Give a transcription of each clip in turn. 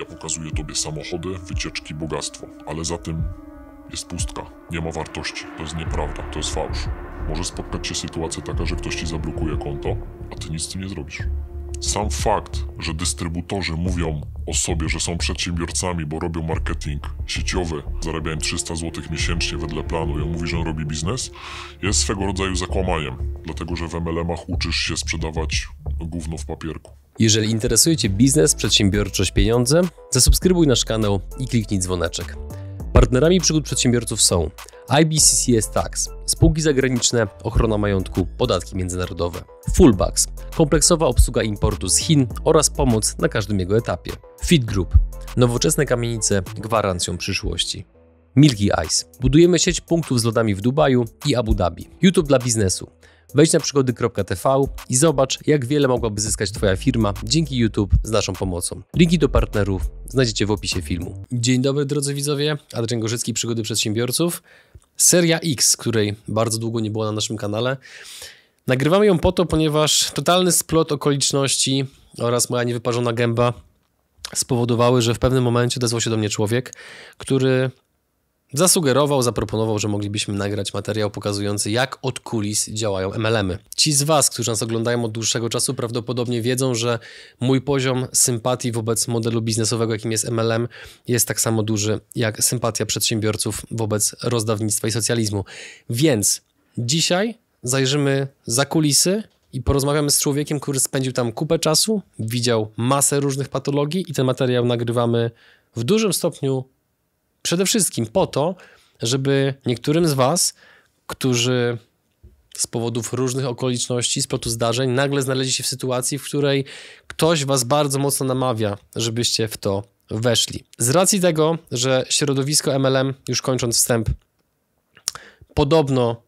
Ja pokazuję tobie samochody, wycieczki, bogactwo, ale za tym jest pustka, nie ma wartości, to jest nieprawda, to jest fałsz. Może spotkać się sytuacja taka, że ktoś ci zablokuje konto, a ty nic z tym nie zrobisz. Sam fakt, że dystrybutorzy mówią o sobie, że są przedsiębiorcami, bo robią marketing sieciowy, zarabiają 300 zł miesięcznie wedle planu i on mówi, że on robi biznes, jest swego rodzaju zakłamaniem, dlatego że w MLM-ach uczysz się sprzedawać gówno w papierku. Jeżeli interesuje Cię biznes, przedsiębiorczość, pieniądze, zasubskrybuj nasz kanał i kliknij dzwoneczek. Partnerami przygód przedsiębiorców są IBCCS Tax, spółki zagraniczne, ochrona majątku, podatki międzynarodowe, Fullbacks, kompleksowa obsługa importu z Chin oraz pomoc na każdym jego etapie, Fit Group, nowoczesne kamienice gwarancją przyszłości. Milky Ice. Budujemy sieć punktów z lodami w Dubaju i Abu Dhabi. YouTube dla biznesu. Wejdź na przygody.tv i zobacz, jak wiele mogłaby zyskać Twoja firma dzięki YouTube z naszą pomocą. Linki do partnerów znajdziecie w opisie filmu. Dzień dobry drodzy widzowie, Adrian Gorzycki, Przygody Przedsiębiorców. Seria X, której bardzo długo nie było na naszym kanale. Nagrywamy ją po to, ponieważ totalny splot okoliczności oraz moja niewyparzona gęba spowodowały, że w pewnym momencie odezwał się do mnie człowiek, który Zasugerował, zaproponował, że moglibyśmy nagrać materiał pokazujący, jak od kulis działają MLM-y. Ci z Was, którzy nas oglądają od dłuższego czasu, prawdopodobnie wiedzą, że mój poziom sympatii wobec modelu biznesowego, jakim jest MLM, jest tak samo duży jak sympatia przedsiębiorców wobec rozdawnictwa i socjalizmu. Więc dzisiaj zajrzymy za kulisy i porozmawiamy z człowiekiem, który spędził tam kupę czasu, widział masę różnych patologii i ten materiał nagrywamy w dużym stopniu Przede wszystkim po to, żeby niektórym z Was, którzy z powodów różnych okoliczności, z plotu zdarzeń, nagle znaleźli się w sytuacji, w której ktoś Was bardzo mocno namawia, żebyście w to weszli. Z racji tego, że środowisko MLM, już kończąc wstęp, podobno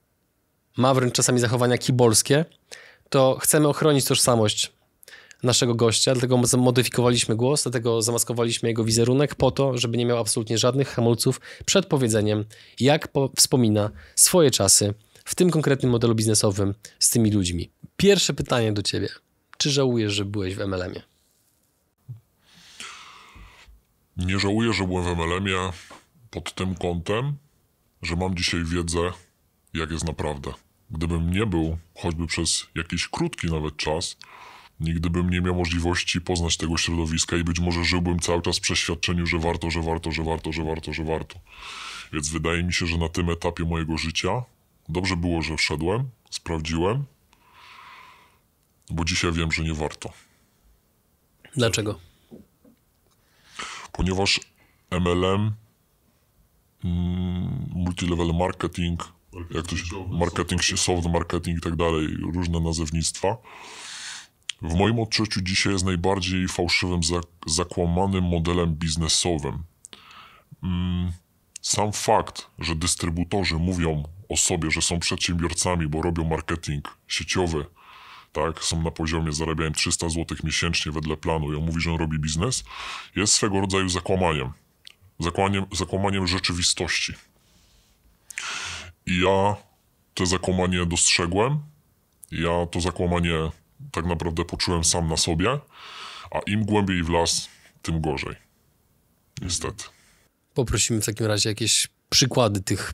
ma wręcz czasami zachowania kibolskie, to chcemy ochronić tożsamość naszego gościa, dlatego modyfikowaliśmy głos, dlatego zamaskowaliśmy jego wizerunek po to, żeby nie miał absolutnie żadnych hamulców przed powiedzeniem, jak po wspomina swoje czasy w tym konkretnym modelu biznesowym z tymi ludźmi. Pierwsze pytanie do ciebie. Czy żałujesz, że byłeś w MLM-ie? Nie żałuję, że byłem w MLM-ie pod tym kątem, że mam dzisiaj wiedzę, jak jest naprawdę. Gdybym nie był, choćby przez jakiś krótki nawet czas, nigdy bym nie miał możliwości poznać tego środowiska i być może żyłbym cały czas w przeświadczeniu, że warto, że warto, że warto, że warto, że warto. Więc wydaje mi się, że na tym etapie mojego życia dobrze było, że wszedłem, sprawdziłem, bo dzisiaj wiem, że nie warto. Dlaczego? Ponieważ MLM, mm, multilevel marketing, marketing jak to się, soft marketing i tak dalej, różne nazewnictwa w moim odczuciu dzisiaj jest najbardziej fałszywym, zakłamanym modelem biznesowym. Mm, sam fakt, że dystrybutorzy mówią o sobie, że są przedsiębiorcami, bo robią marketing sieciowy, tak, są na poziomie, zarabiają 300 zł miesięcznie wedle planu i on mówi, że on robi biznes, jest swego rodzaju zakłamaniem. Zakłamaniem, zakłamaniem rzeczywistości. I ja te zakłamanie dostrzegłem, ja to zakłamanie tak naprawdę poczułem sam na sobie, a im głębiej w las, tym gorzej. Niestety. Poprosimy w takim razie jakieś przykłady tych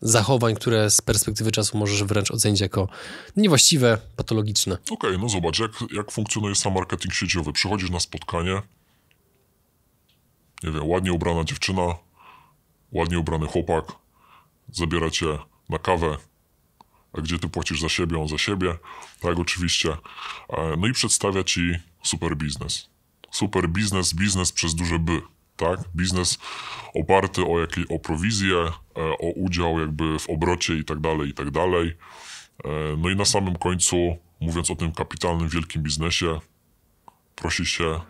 zachowań, które z perspektywy czasu możesz wręcz ocenić jako niewłaściwe, patologiczne. Okej, okay, no zobacz, jak, jak funkcjonuje sam marketing sieciowy. Przychodzisz na spotkanie, nie wiem, ładnie ubrana dziewczyna, ładnie ubrany chłopak, zabiera cię na kawę, gdzie ty płacisz za siebie, on za siebie, tak oczywiście. E, no i przedstawia ci super biznes. Super biznes, biznes przez duże by, tak? Biznes oparty o, jakiej, o prowizję, e, o udział jakby w obrocie i tak dalej, i tak dalej. E, no i na samym końcu, mówiąc o tym kapitalnym, wielkim biznesie, prosi się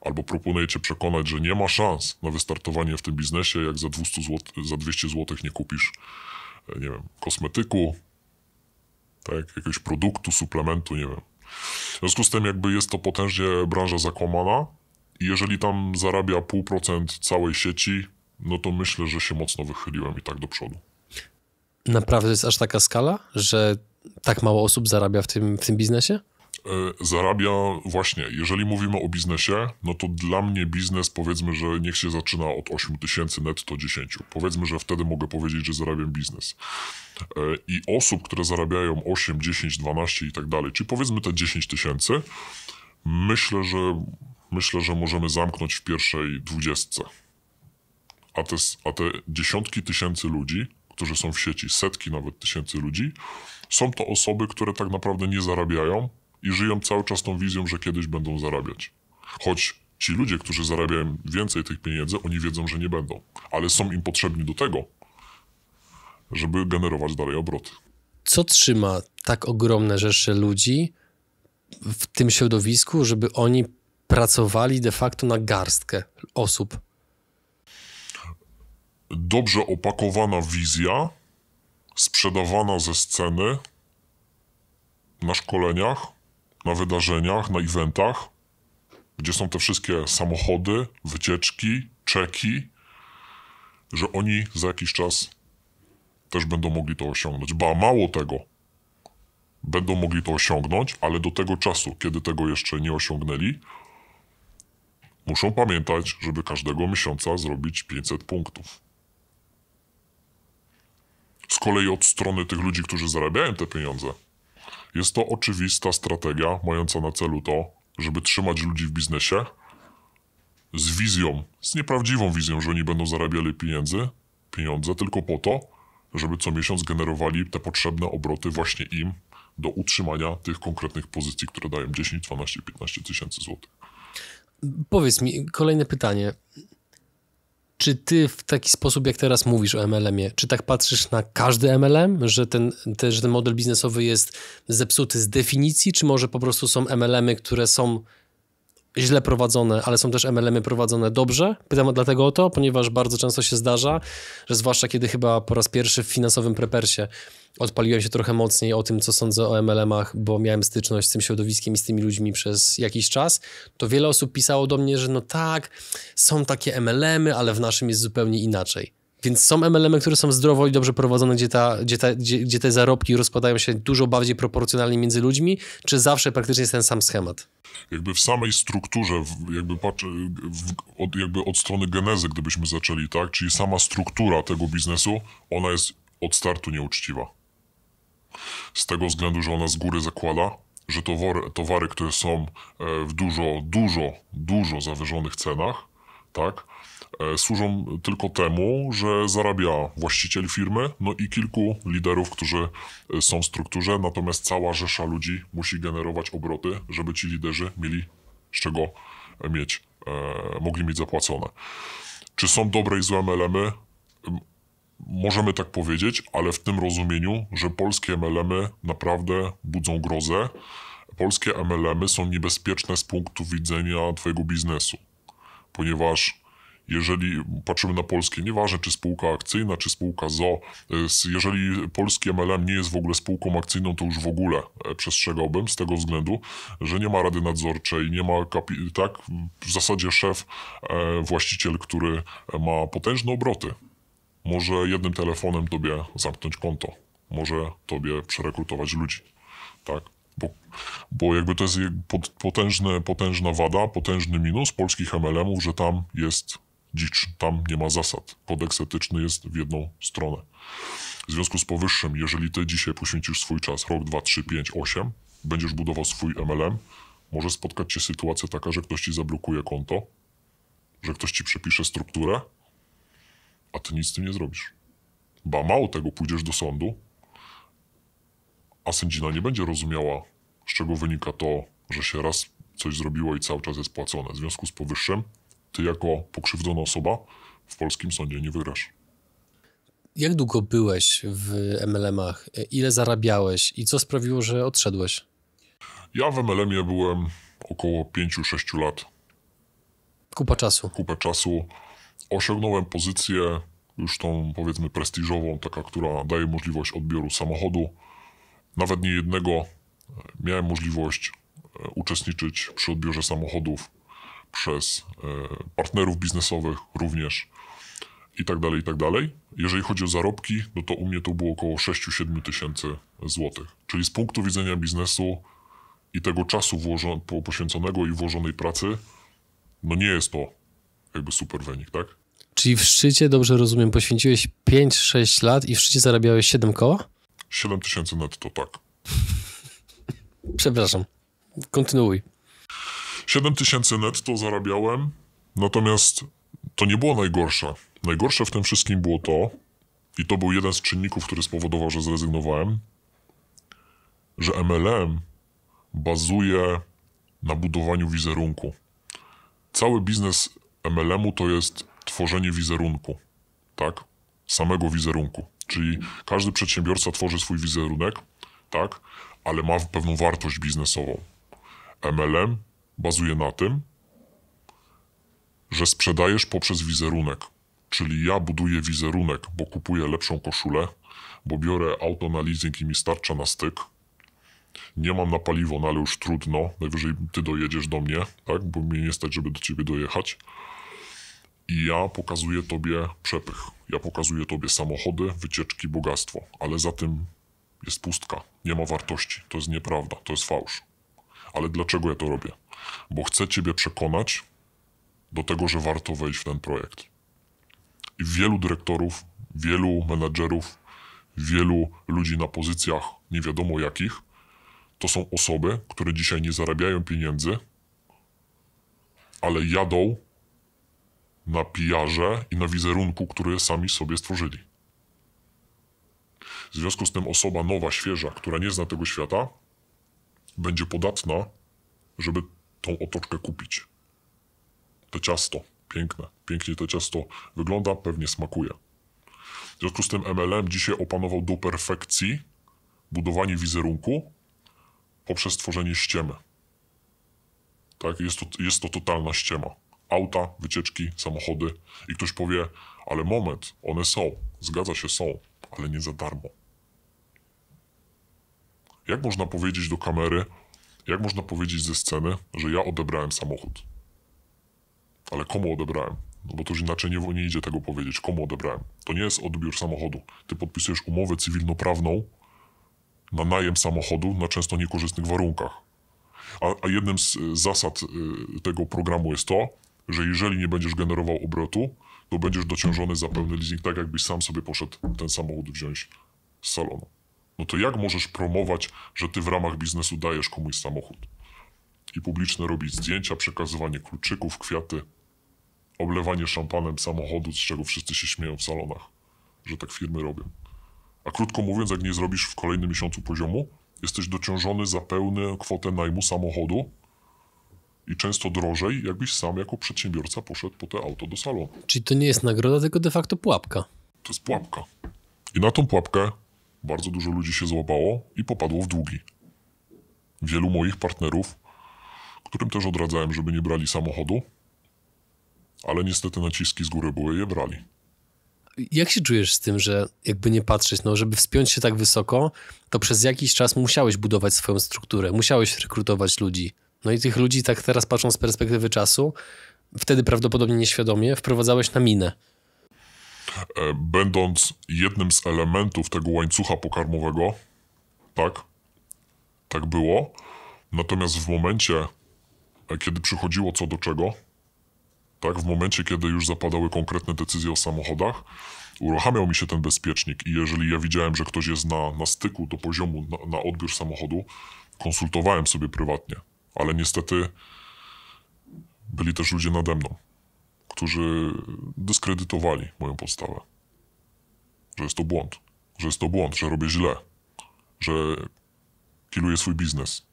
albo proponuje cię przekonać, że nie ma szans na wystartowanie w tym biznesie, jak za, 200 zł, za 200 zł nie kupisz, nie wiem, kosmetyku, tak? jakiegoś produktu, suplementu, nie wiem. W związku z tym jakby jest to potężnie branża zakłamana i jeżeli tam zarabia 0,5% całej sieci, no to myślę, że się mocno wychyliłem i tak do przodu. Naprawdę jest aż taka skala, że tak mało osób zarabia w tym, w tym biznesie? Y, zarabia właśnie, jeżeli mówimy o biznesie, no to dla mnie biznes powiedzmy, że niech się zaczyna od 8 tysięcy netto 10. Powiedzmy, że wtedy mogę powiedzieć, że zarabiam biznes. Y, I osób, które zarabiają 8, 10, 12 i tak dalej, czyli powiedzmy te 10 tysięcy, myślę, że myślę, że możemy zamknąć w pierwszej dwudziestce. A te, a te dziesiątki tysięcy ludzi, którzy są w sieci, setki nawet tysięcy ludzi, są to osoby, które tak naprawdę nie zarabiają, i żyją cały czas tą wizją, że kiedyś będą zarabiać. Choć ci ludzie, którzy zarabiają więcej tych pieniędzy, oni wiedzą, że nie będą, ale są im potrzebni do tego, żeby generować dalej obroty. Co trzyma tak ogromne rzesze ludzi w tym środowisku, żeby oni pracowali de facto na garstkę osób? Dobrze opakowana wizja, sprzedawana ze sceny na szkoleniach, na wydarzeniach, na eventach, gdzie są te wszystkie samochody, wycieczki, czeki, że oni za jakiś czas też będą mogli to osiągnąć. Ba, mało tego, będą mogli to osiągnąć, ale do tego czasu, kiedy tego jeszcze nie osiągnęli, muszą pamiętać, żeby każdego miesiąca zrobić 500 punktów. Z kolei od strony tych ludzi, którzy zarabiają te pieniądze, jest to oczywista strategia mająca na celu to, żeby trzymać ludzi w biznesie z wizją, z nieprawdziwą wizją, że oni będą zarabiali pieniędzy, pieniądze tylko po to, żeby co miesiąc generowali te potrzebne obroty właśnie im do utrzymania tych konkretnych pozycji, które dają 10, 12, 15 tysięcy złotych. Powiedz mi, kolejne pytanie. Czy ty w taki sposób, jak teraz mówisz o MLM-ie, czy tak patrzysz na każdy MLM, że ten, te, że ten model biznesowy jest zepsuty z definicji, czy może po prostu są MLM-y, które są źle prowadzone, ale są też MLM-y prowadzone dobrze. Pytam dlatego o to, ponieważ bardzo często się zdarza, że zwłaszcza kiedy chyba po raz pierwszy w finansowym prepersie odpaliłem się trochę mocniej o tym, co sądzę o MLM-ach, bo miałem styczność z tym środowiskiem i z tymi ludźmi przez jakiś czas, to wiele osób pisało do mnie, że no tak, są takie MLM-y, ale w naszym jest zupełnie inaczej. Więc są MLM-y, które są zdrowo i dobrze prowadzone, gdzie, ta, gdzie, ta, gdzie, gdzie te zarobki rozkładają się dużo bardziej proporcjonalnie między ludźmi, czy zawsze praktycznie jest ten sam schemat? jakby w samej strukturze, jakby, patrzę, od, jakby od strony genezy, gdybyśmy zaczęli, tak? Czyli sama struktura tego biznesu, ona jest od startu nieuczciwa. Z tego względu, że ona z góry zakłada, że towary, towary które są e, w dużo, dużo, dużo zawyżonych cenach, tak, e, służą tylko temu, że zarabia właściciel firmy, no i kilku liderów, którzy e, są w strukturze, natomiast cała rzesza ludzi musi generować obroty, żeby ci liderzy mieli z czego mieć, mogli mieć zapłacone. Czy są dobre i złe MLM-y? Możemy tak powiedzieć, ale w tym rozumieniu, że polskie MLM-y naprawdę budzą grozę. Polskie MLM-y są niebezpieczne z punktu widzenia Twojego biznesu, ponieważ jeżeli patrzymy na polskie, nieważne czy spółka akcyjna, czy spółka ZO, y, jeżeli polski MLM nie jest w ogóle spółką akcyjną, to już w ogóle e, przestrzegałbym z tego względu, że nie ma rady nadzorczej, nie ma kapi- tak, w zasadzie szef, e, właściciel, który ma potężne obroty, może jednym telefonem tobie zamknąć konto, może tobie przerekrutować ludzi, tak? Bo, bo jakby to jest potężne, potężna wada, potężny minus polskich MLM-ów, że tam jest dzicz, tam nie ma zasad. Kodeks etyczny jest w jedną stronę. W związku z powyższym, jeżeli ty dzisiaj poświęcisz swój czas, rok, dwa, trzy, pięć, osiem, będziesz budował swój MLM, może spotkać cię sytuacja taka, że ktoś ci zablokuje konto, że ktoś ci przepisze strukturę, a ty nic z tym nie zrobisz. Ba, mało tego, pójdziesz do sądu, a sędzina nie będzie rozumiała, z czego wynika to, że się raz coś zrobiło i cały czas jest płacone. W związku z powyższym, ty jako pokrzywdzona osoba w polskim sądzie nie wygrasz. Jak długo byłeś w MLM-ach? Ile zarabiałeś i co sprawiło, że odszedłeś? Ja w MLM-ie byłem około 5-6 lat. Kupa czasu. Kupa czasu. Osiągnąłem pozycję już tą powiedzmy prestiżową, taka, która daje możliwość odbioru samochodu. Nawet nie jednego e, miałem możliwość e, uczestniczyć przy odbiorze samochodów przez e, partnerów biznesowych również i tak dalej, i tak dalej. Jeżeli chodzi o zarobki, no to u mnie to było około 6-7 tysięcy złotych. Czyli z punktu widzenia biznesu i tego czasu włożon- poświęconego i włożonej pracy, no nie jest to jakby super wynik, tak? Czyli w szczycie, dobrze rozumiem, poświęciłeś 5-6 lat i w szczycie zarabiałeś 7 koła? 7 tysięcy netto, tak. Przepraszam. Kontynuuj. 7 tysięcy netto zarabiałem, natomiast to nie było najgorsze. Najgorsze w tym wszystkim było to, i to był jeden z czynników, który spowodował, że zrezygnowałem, że MLM bazuje na budowaniu wizerunku. Cały biznes MLM-u to jest tworzenie wizerunku, tak? Samego wizerunku. Czyli każdy przedsiębiorca tworzy swój wizerunek, tak? Ale ma pewną wartość biznesową. MLM bazuje na tym, że sprzedajesz poprzez wizerunek. Czyli ja buduję wizerunek, bo kupuję lepszą koszulę, bo biorę auto na leasing i mi starcza na styk. Nie mam na paliwo, no ale już trudno. Najwyżej ty dojedziesz do mnie, tak? Bo mi nie stać, żeby do ciebie dojechać. I ja pokazuję tobie przepych. Ja pokazuję tobie samochody, wycieczki, bogactwo. Ale za tym jest pustka. Nie ma wartości. To jest nieprawda. To jest fałsz. Ale dlaczego ja to robię? Bo chcę ciebie przekonać do tego, że warto wejść w ten projekt. I wielu dyrektorów, wielu menedżerów, wielu ludzi na pozycjach nie wiadomo jakich, to są osoby, które dzisiaj nie zarabiają pieniędzy, ale jadą na pijarze i na wizerunku, który sami sobie stworzyli. W związku z tym osoba nowa, świeża, która nie zna tego świata, będzie podatna, żeby tą otoczkę kupić. To ciasto, piękne, pięknie to ciasto wygląda, pewnie smakuje. W związku z tym MLM dzisiaj opanował do perfekcji budowanie wizerunku poprzez tworzenie ściemy. Tak, jest to, jest to totalna ściema auta, wycieczki, samochody i ktoś powie, ale moment, one są, zgadza się, są, ale nie za darmo. Jak można powiedzieć do kamery, jak można powiedzieć ze sceny, że ja odebrałem samochód? Ale komu odebrałem? No bo to już inaczej nie, nie idzie tego powiedzieć. Komu odebrałem? To nie jest odbiór samochodu. Ty podpisujesz umowę cywilnoprawną na najem samochodu na często niekorzystnych warunkach. A, a jednym z zasad y, tego programu jest to, że jeżeli nie będziesz generował obrotu, to będziesz dociążony za pełny leasing, tak jakbyś sam sobie poszedł ten samochód wziąć z salonu. No to jak możesz promować, że ty w ramach biznesu dajesz komuś samochód? I publiczne robić zdjęcia, przekazywanie kluczyków, kwiaty, oblewanie szampanem samochodu, z czego wszyscy się śmieją w salonach, że tak firmy robią. A krótko mówiąc, jak nie zrobisz w kolejnym miesiącu poziomu, jesteś dociążony za pełną kwotę najmu samochodu, i często drożej, jakbyś sam jako przedsiębiorca poszedł po te auto do salonu. Czyli to nie jest nagroda, tylko de facto pułapka. To jest pułapka. I na tą pułapkę bardzo dużo ludzi się złapało i popadło w długi. Wielu moich partnerów, którym też odradzałem, żeby nie brali samochodu, ale niestety naciski z góry były, je brali. Jak się czujesz z tym, że jakby nie patrzeć, no żeby wspiąć się tak wysoko, to przez jakiś czas musiałeś budować swoją strukturę, musiałeś rekrutować ludzi. No i tych ludzi, tak teraz patrząc z perspektywy czasu, wtedy prawdopodobnie nieświadomie wprowadzałeś na minę. E, będąc jednym z elementów tego łańcucha pokarmowego, tak, tak było. Natomiast w momencie, e, kiedy przychodziło co do czego, tak, w momencie, kiedy już zapadały konkretne decyzje o samochodach, uruchamiał mi się ten bezpiecznik i jeżeli ja widziałem, że ktoś jest na, na styku do poziomu na, na odbiór samochodu, konsultowałem sobie prywatnie ale niestety byli też ludzie nade mną, którzy dyskredytowali moją podstawę. Że jest to błąd, że jest to błąd, że robię źle, że kiluję swój biznes.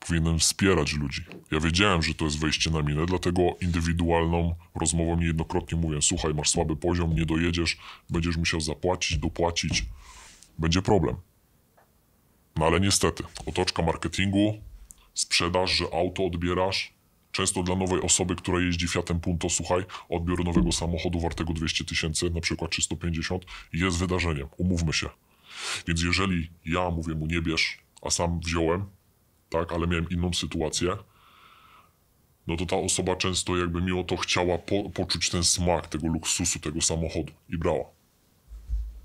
Powinienem wspierać ludzi. Ja wiedziałem, że to jest wejście na minę, dlatego indywidualną rozmową niejednokrotnie mówię: Słuchaj, masz słaby poziom, nie dojedziesz, będziesz musiał zapłacić, dopłacić. Będzie problem. No ale niestety, otoczka marketingu sprzedaż, że auto odbierasz. Często dla nowej osoby, która jeździ Fiatem Punto, słuchaj, odbiór nowego samochodu wartego 200 tysięcy, na przykład 350, jest wydarzeniem, umówmy się. Więc jeżeli ja mówię mu nie bierz, a sam wziąłem, tak, ale miałem inną sytuację, no to ta osoba często jakby miło to chciała po, poczuć ten smak tego luksusu, tego samochodu i brała.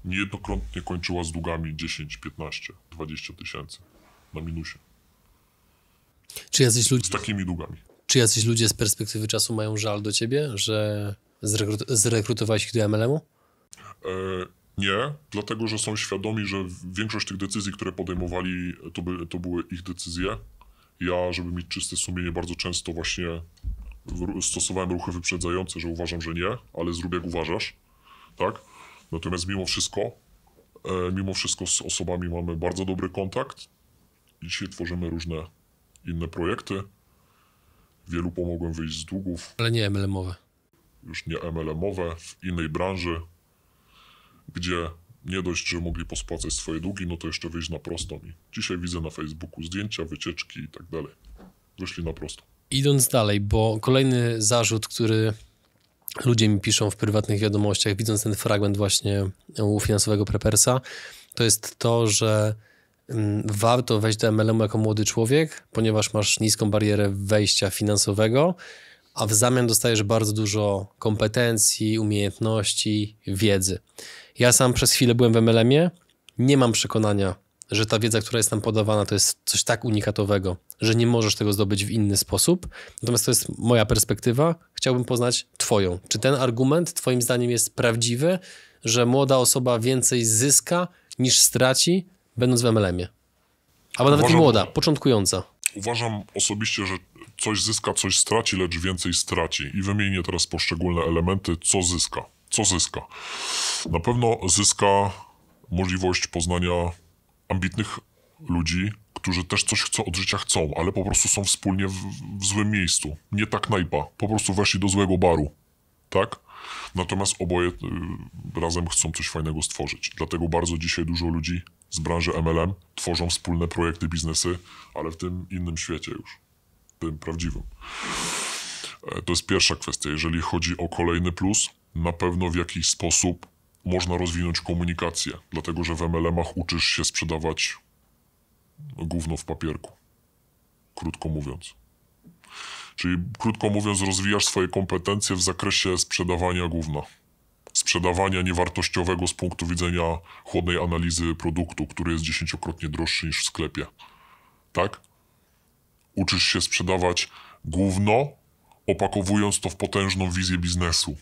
Niejednokrotnie kończyła z długami 10, 15, 20 tysięcy na minusie. Czy jacyś ludzie... Z takimi długami. Czy jacyś ludzie z perspektywy czasu mają żal do ciebie, że zrekrut zrekrutowałeś ich do MLM-u? E, nie, dlatego że są świadomi, że większość tych decyzji, które podejmowali, to, by, to były ich decyzje. Ja, żeby mieć czyste sumienie, bardzo często właśnie stosowałem ruchy wyprzedzające, że uważam, że nie, ale zrób jak uważasz, tak? Natomiast mimo wszystko, e, mimo wszystko z osobami mamy bardzo dobry kontakt. Dzisiaj tworzymy różne inne projekty. Wielu pomogłem wyjść z długów. Ale nie MLM-owe. Już nie MLM-owe, w innej branży, gdzie nie dość, że mogli pospłacać swoje długi, no to jeszcze wyjść na prostą. I dzisiaj widzę na Facebooku zdjęcia, wycieczki i tak dalej. Wyszli na prostą. Idąc dalej, bo kolejny zarzut, który ludzie mi piszą w prywatnych wiadomościach, widząc ten fragment właśnie u finansowego prepersa, to jest to, że Mm, warto wejść do MLM jako młody człowiek, ponieważ masz niską barierę wejścia finansowego, a w zamian dostajesz bardzo dużo kompetencji, umiejętności, wiedzy. Ja sam przez chwilę byłem w MLM-ie, nie mam przekonania, że ta wiedza, która jest nam podawana, to jest coś tak unikatowego, że nie możesz tego zdobyć w inny sposób. Natomiast to jest moja perspektywa. Chciałbym poznać Twoją. Czy ten argument, Twoim zdaniem, jest prawdziwy, że młoda osoba więcej zyska niż straci będąc w MLM-ie. Albo nawet młoda, początkująca. Uważam osobiście, że coś zyska, coś straci, lecz więcej straci. I wymienię teraz poszczególne elementy, co zyska. Co zyska? Na pewno zyska możliwość poznania ambitnych ludzi, którzy też coś chcą, od życia chcą, ale po prostu są wspólnie w, w złym miejscu. Nie tak najpa, po prostu weszli do złego baru, tak? Natomiast oboje y, razem chcą coś fajnego stworzyć. Dlatego bardzo dzisiaj dużo ludzi z branży MLM tworzą wspólne projekty, biznesy, ale w tym innym świecie już, tym prawdziwym. E, to jest pierwsza kwestia. Jeżeli chodzi o kolejny plus, na pewno w jakiś sposób można rozwinąć komunikację, dlatego że w MLM-ach uczysz się sprzedawać no, gówno w papierku, krótko mówiąc. Czyli krótko mówiąc, rozwijasz swoje kompetencje w zakresie sprzedawania gówna sprzedawania niewartościowego z punktu widzenia chłodnej analizy produktu, który jest dziesięciokrotnie droższy niż w sklepie. Tak? Uczysz się sprzedawać głównie, opakowując to w potężną wizję biznesu.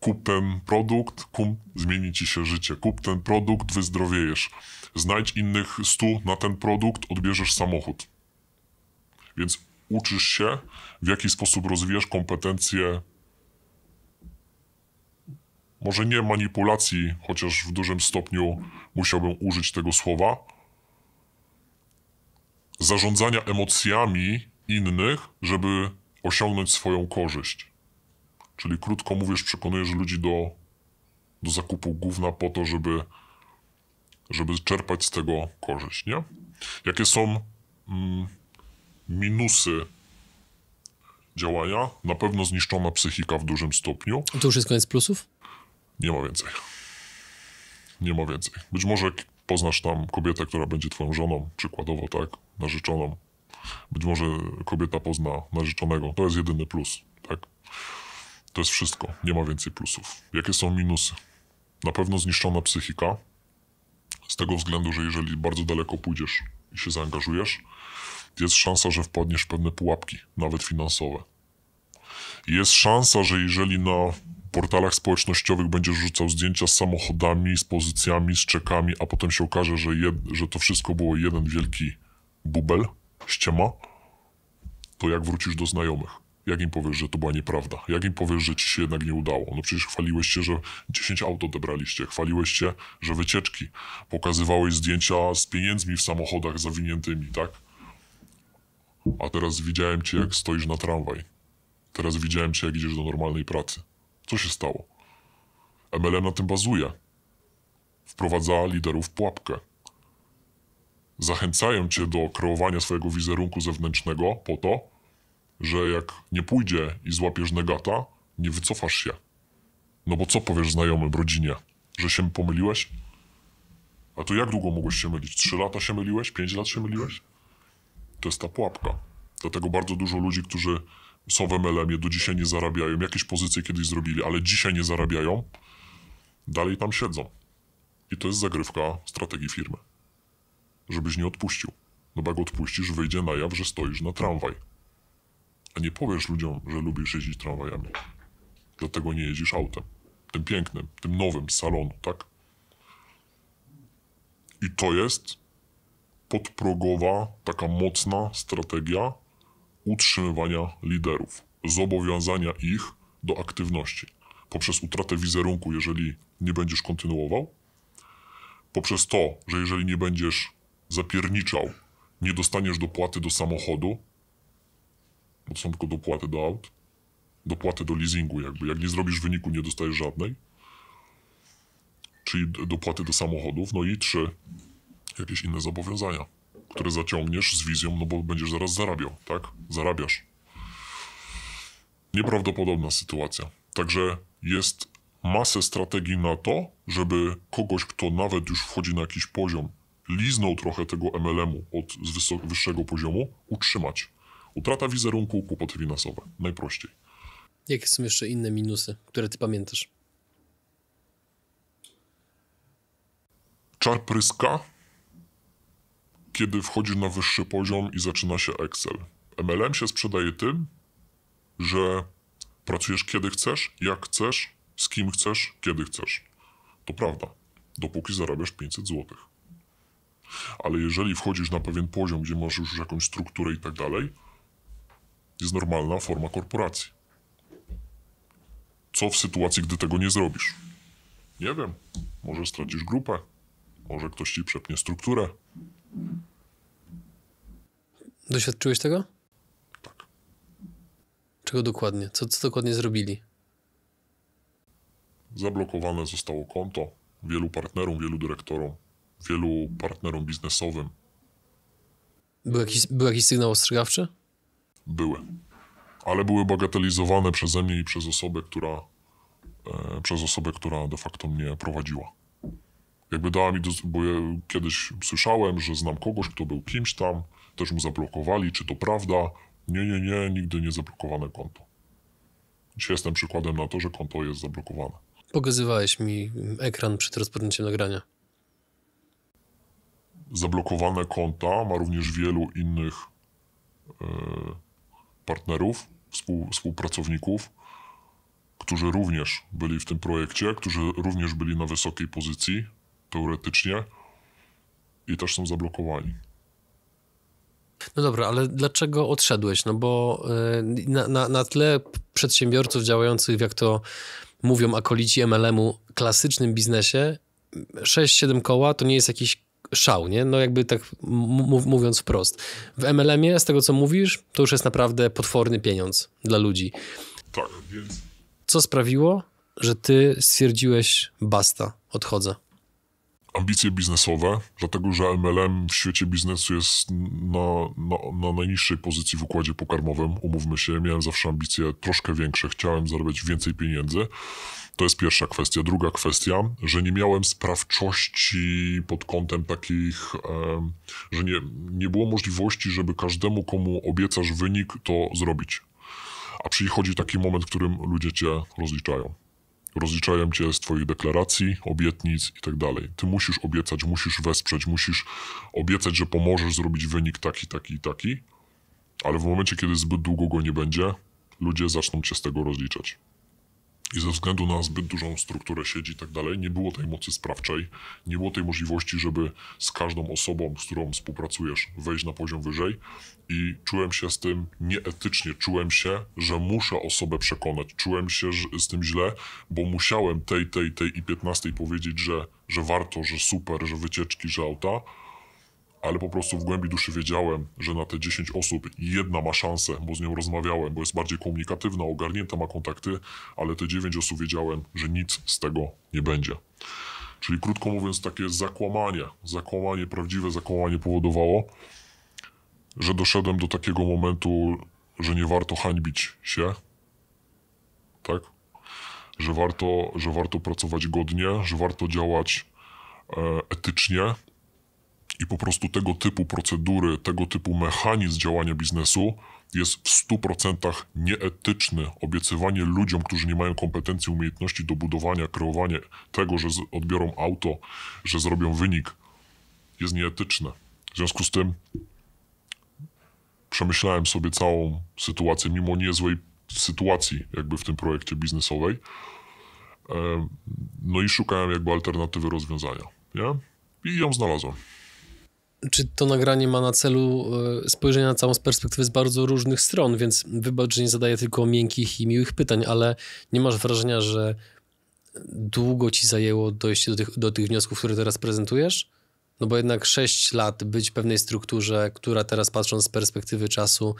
Kup ten produkt, kum, zmieni ci się życie. Kup ten produkt, wyzdrowiejesz. Znajdź innych stu na ten produkt, odbierzesz samochód. Więc uczysz się, w jaki sposób rozwijasz kompetencje może nie manipulacji, chociaż w dużym stopniu musiałbym użyć tego słowa, zarządzania emocjami innych, żeby osiągnąć swoją korzyść. Czyli krótko mówiąc, przekonujesz ludzi do, do zakupu główna po to, żeby, żeby czerpać z tego korzyść, nie? Jakie są mm, minusy działania? Na pewno zniszczona psychika w dużym stopniu. To już jest koniec plusów? Nie ma więcej. Nie ma więcej. Być może poznasz tam kobietę, która będzie twoją żoną, przykładowo, tak? Narzeczoną. Być może kobieta pozna narzeczonego. To jest jedyny plus, tak? To jest wszystko. Nie ma więcej plusów. Jakie są minusy? Na pewno zniszczona psychika. Z tego względu, że jeżeli bardzo daleko pójdziesz i się zaangażujesz, jest szansa, że wpadniesz w pewne pułapki, nawet finansowe. Jest szansa, że jeżeli na portalach społecznościowych będziesz rzucał zdjęcia z samochodami, z pozycjami, z czekami, a potem się okaże, że, jed, że to wszystko było jeden wielki bubel, ściema, to jak wrócisz do znajomych? Jak im powiesz, że to była nieprawda? Jak im powiesz, że ci się jednak nie udało? No przecież chwaliłeś się, że 10 aut odebraliście, chwaliłeś się, że wycieczki, pokazywałeś zdjęcia z pieniędzmi w samochodach zawiniętymi, tak? A teraz widziałem cię, jak stoisz na tramwaj. Teraz widziałem cię, jak idziesz do normalnej pracy. Co się stało? MLM na tym bazuje. Wprowadza liderów w pułapkę. Zachęcają cię do kreowania swojego wizerunku zewnętrznego po to, że jak nie pójdzie i złapiesz negata, nie wycofasz się. No bo co powiesz znajomym, rodzinie? Że się pomyliłeś? A to jak długo mogłeś się mylić? Trzy lata się myliłeś? Pięć lat się myliłeś? To jest ta pułapka. Dlatego bardzo dużo ludzi, którzy są w mlm do dzisiaj nie zarabiają, jakieś pozycje kiedyś zrobili, ale dzisiaj nie zarabiają, dalej tam siedzą. I to jest zagrywka strategii firmy. Żebyś nie odpuścił. No bo jak odpuścisz, wyjdzie na jaw, że stoisz na tramwaj. A nie powiesz ludziom, że lubisz jeździć tramwajami. Dlatego nie jeździsz autem. Tym pięknym, tym nowym z salonu, tak? I to jest podprogowa, taka mocna strategia utrzymywania liderów, zobowiązania ich do aktywności poprzez utratę wizerunku, jeżeli nie będziesz kontynuował, poprzez to, że jeżeli nie będziesz zapierniczał, nie dostaniesz dopłaty do samochodu, bo to są tylko dopłaty do aut, dopłaty do leasingu jakby. Jak nie zrobisz wyniku, nie dostajesz żadnej, czyli dopłaty do samochodów, no i trzy, jakieś inne zobowiązania które zaciągniesz z wizją, no bo będziesz zaraz zarabiał, tak? Zarabiasz. Nieprawdopodobna sytuacja. Także jest masę strategii na to, żeby kogoś, kto nawet już wchodzi na jakiś poziom, liznął trochę tego MLM-u od z wyższego poziomu, utrzymać. Utrata wizerunku, kłopoty finansowe. Najprościej. Jakie są jeszcze inne minusy, które ty pamiętasz? Czar pryska, kiedy wchodzi na wyższy poziom i zaczyna się Excel. MLM się sprzedaje tym, że pracujesz kiedy chcesz, jak chcesz, z kim chcesz, kiedy chcesz. To prawda, dopóki zarabiasz 500 zł. Ale jeżeli wchodzisz na pewien poziom, gdzie masz już jakąś strukturę i tak dalej, jest normalna forma korporacji. Co w sytuacji, gdy tego nie zrobisz? Nie wiem, może stracisz grupę, może ktoś ci przepnie strukturę, Doświadczyłeś tego? Czego dokładnie? Co, co dokładnie zrobili? Zablokowane zostało konto wielu partnerom, wielu dyrektorom, wielu partnerom biznesowym. Był jakiś, był jakiś sygnał ostrzegawczy? Były. Ale były bagatelizowane przeze mnie i przez osobę, która, e, przez osobę, która de facto mnie prowadziła. Jakby dała mi, do, bo ja kiedyś słyszałem, że znam kogoś, kto był kimś tam, też mu zablokowali, czy to prawda? Nie, nie, nie, nigdy nie zablokowane konto. Dzisiaj jestem przykładem na to, że konto jest zablokowane. Pokazywałeś mi ekran przed rozpoczęciem nagrania. Zablokowane konta ma również wielu innych e, partnerów, współ, współpracowników, którzy również byli w tym projekcie, którzy również byli na wysokiej pozycji teoretycznie i też są zablokowani. No dobra, ale dlaczego odszedłeś? No bo y, na, na, na tle przedsiębiorców działających, jak to mówią akolici MLM-u, klasycznym biznesie, 6-7 koła to nie jest jakiś szał, nie? No jakby tak mówiąc wprost. W MLM-ie, z tego co mówisz, to już jest naprawdę potworny pieniądz dla ludzi. Tak, więc... Co sprawiło, że ty stwierdziłeś basta, odchodzę? ambicje biznesowe, dlatego że MLM w świecie biznesu jest na, na, na, najniższej pozycji w układzie pokarmowym, umówmy się, miałem zawsze ambicje troszkę większe, chciałem zarobić więcej pieniędzy. To jest pierwsza kwestia. Druga kwestia, że nie miałem sprawczości pod kątem takich, że nie, nie było możliwości, żeby każdemu, komu obiecasz wynik, to zrobić. A przychodzi taki moment, w którym ludzie cię rozliczają. Rozliczają cię z twoich deklaracji, obietnic i tak dalej. Ty musisz obiecać, musisz wesprzeć, musisz obiecać, że pomożesz zrobić wynik taki, taki, taki, ale w momencie, kiedy zbyt długo go nie będzie, ludzie zaczną cię z tego rozliczać i ze względu na zbyt dużą strukturę sieci i tak dalej, nie było tej mocy sprawczej, nie było tej możliwości, żeby z każdą osobą, z którą współpracujesz, wejść na poziom wyżej i czułem się z tym nieetycznie, czułem się, że muszę osobę przekonać, czułem się z tym źle, bo musiałem tej, tej, tej i 15 powiedzieć, że, że warto, że super, że wycieczki, że auta, ale po prostu w głębi duszy wiedziałem, że na te 10 osób jedna ma szansę, bo z nią rozmawiałem, bo jest bardziej komunikatywna, ogarnięta, ma kontakty, ale te 9 osób wiedziałem, że nic z tego nie będzie. Czyli krótko mówiąc, takie zakłamanie, zakłamanie, prawdziwe zakłamanie powodowało, że doszedłem do takiego momentu, że nie warto hańbić się, tak? Że warto, że warto pracować godnie, że warto działać e, etycznie, i po prostu tego typu procedury, tego typu mechanizm działania biznesu jest w 100% nieetyczny. Obiecywanie ludziom, którzy nie mają kompetencji, umiejętności do budowania, kreowania tego, że odbiorą auto, że zrobią wynik, jest nieetyczne. W związku z tym przemyślałem sobie całą sytuację, mimo niezłej sytuacji, jakby w tym projekcie biznesowej. E, no i szukałem jakby alternatywy rozwiązania. Nie? I ją znalazłem czy to nagranie ma na celu e, spojrzenie na całą z perspektywy z bardzo różnych stron, więc wybacz, że nie zadaję tylko miękkich i miłych pytań, ale nie masz wrażenia, że długo ci zajęło dojście do tych, do tych wniosków, które teraz prezentujesz? No bo jednak 6 lat być w pewnej strukturze, która teraz patrząc z perspektywy czasu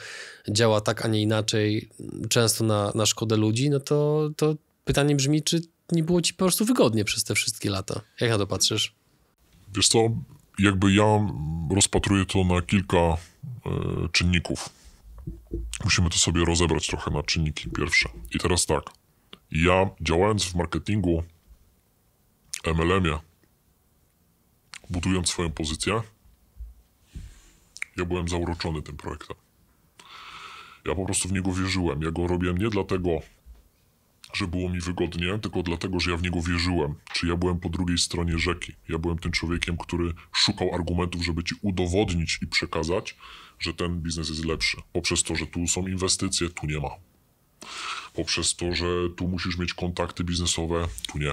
działa tak, a nie inaczej, często na, na szkodę ludzi, no to, to pytanie brzmi, czy nie było ci po prostu wygodnie przez te wszystkie lata? Jak na to patrzysz? Wiesz co, jakby ja rozpatruję to na kilka e, czynników. Musimy to sobie rozebrać trochę na czynniki pierwsze. I teraz tak. Ja działając w marketingu, MLM-ie, budując swoją pozycję, ja byłem zauroczony tym projektem. Ja po prostu w niego wierzyłem. Ja go robiłem nie dlatego, że było mi wygodnie, tylko dlatego, że ja w niego wierzyłem. Czy ja byłem po drugiej stronie rzeki. Ja byłem tym człowiekiem, który szukał argumentów, żeby ci udowodnić i przekazać, że ten biznes jest lepszy. Poprzez to, że tu są inwestycje, tu nie ma. Poprzez to, że tu musisz mieć kontakty biznesowe, tu nie.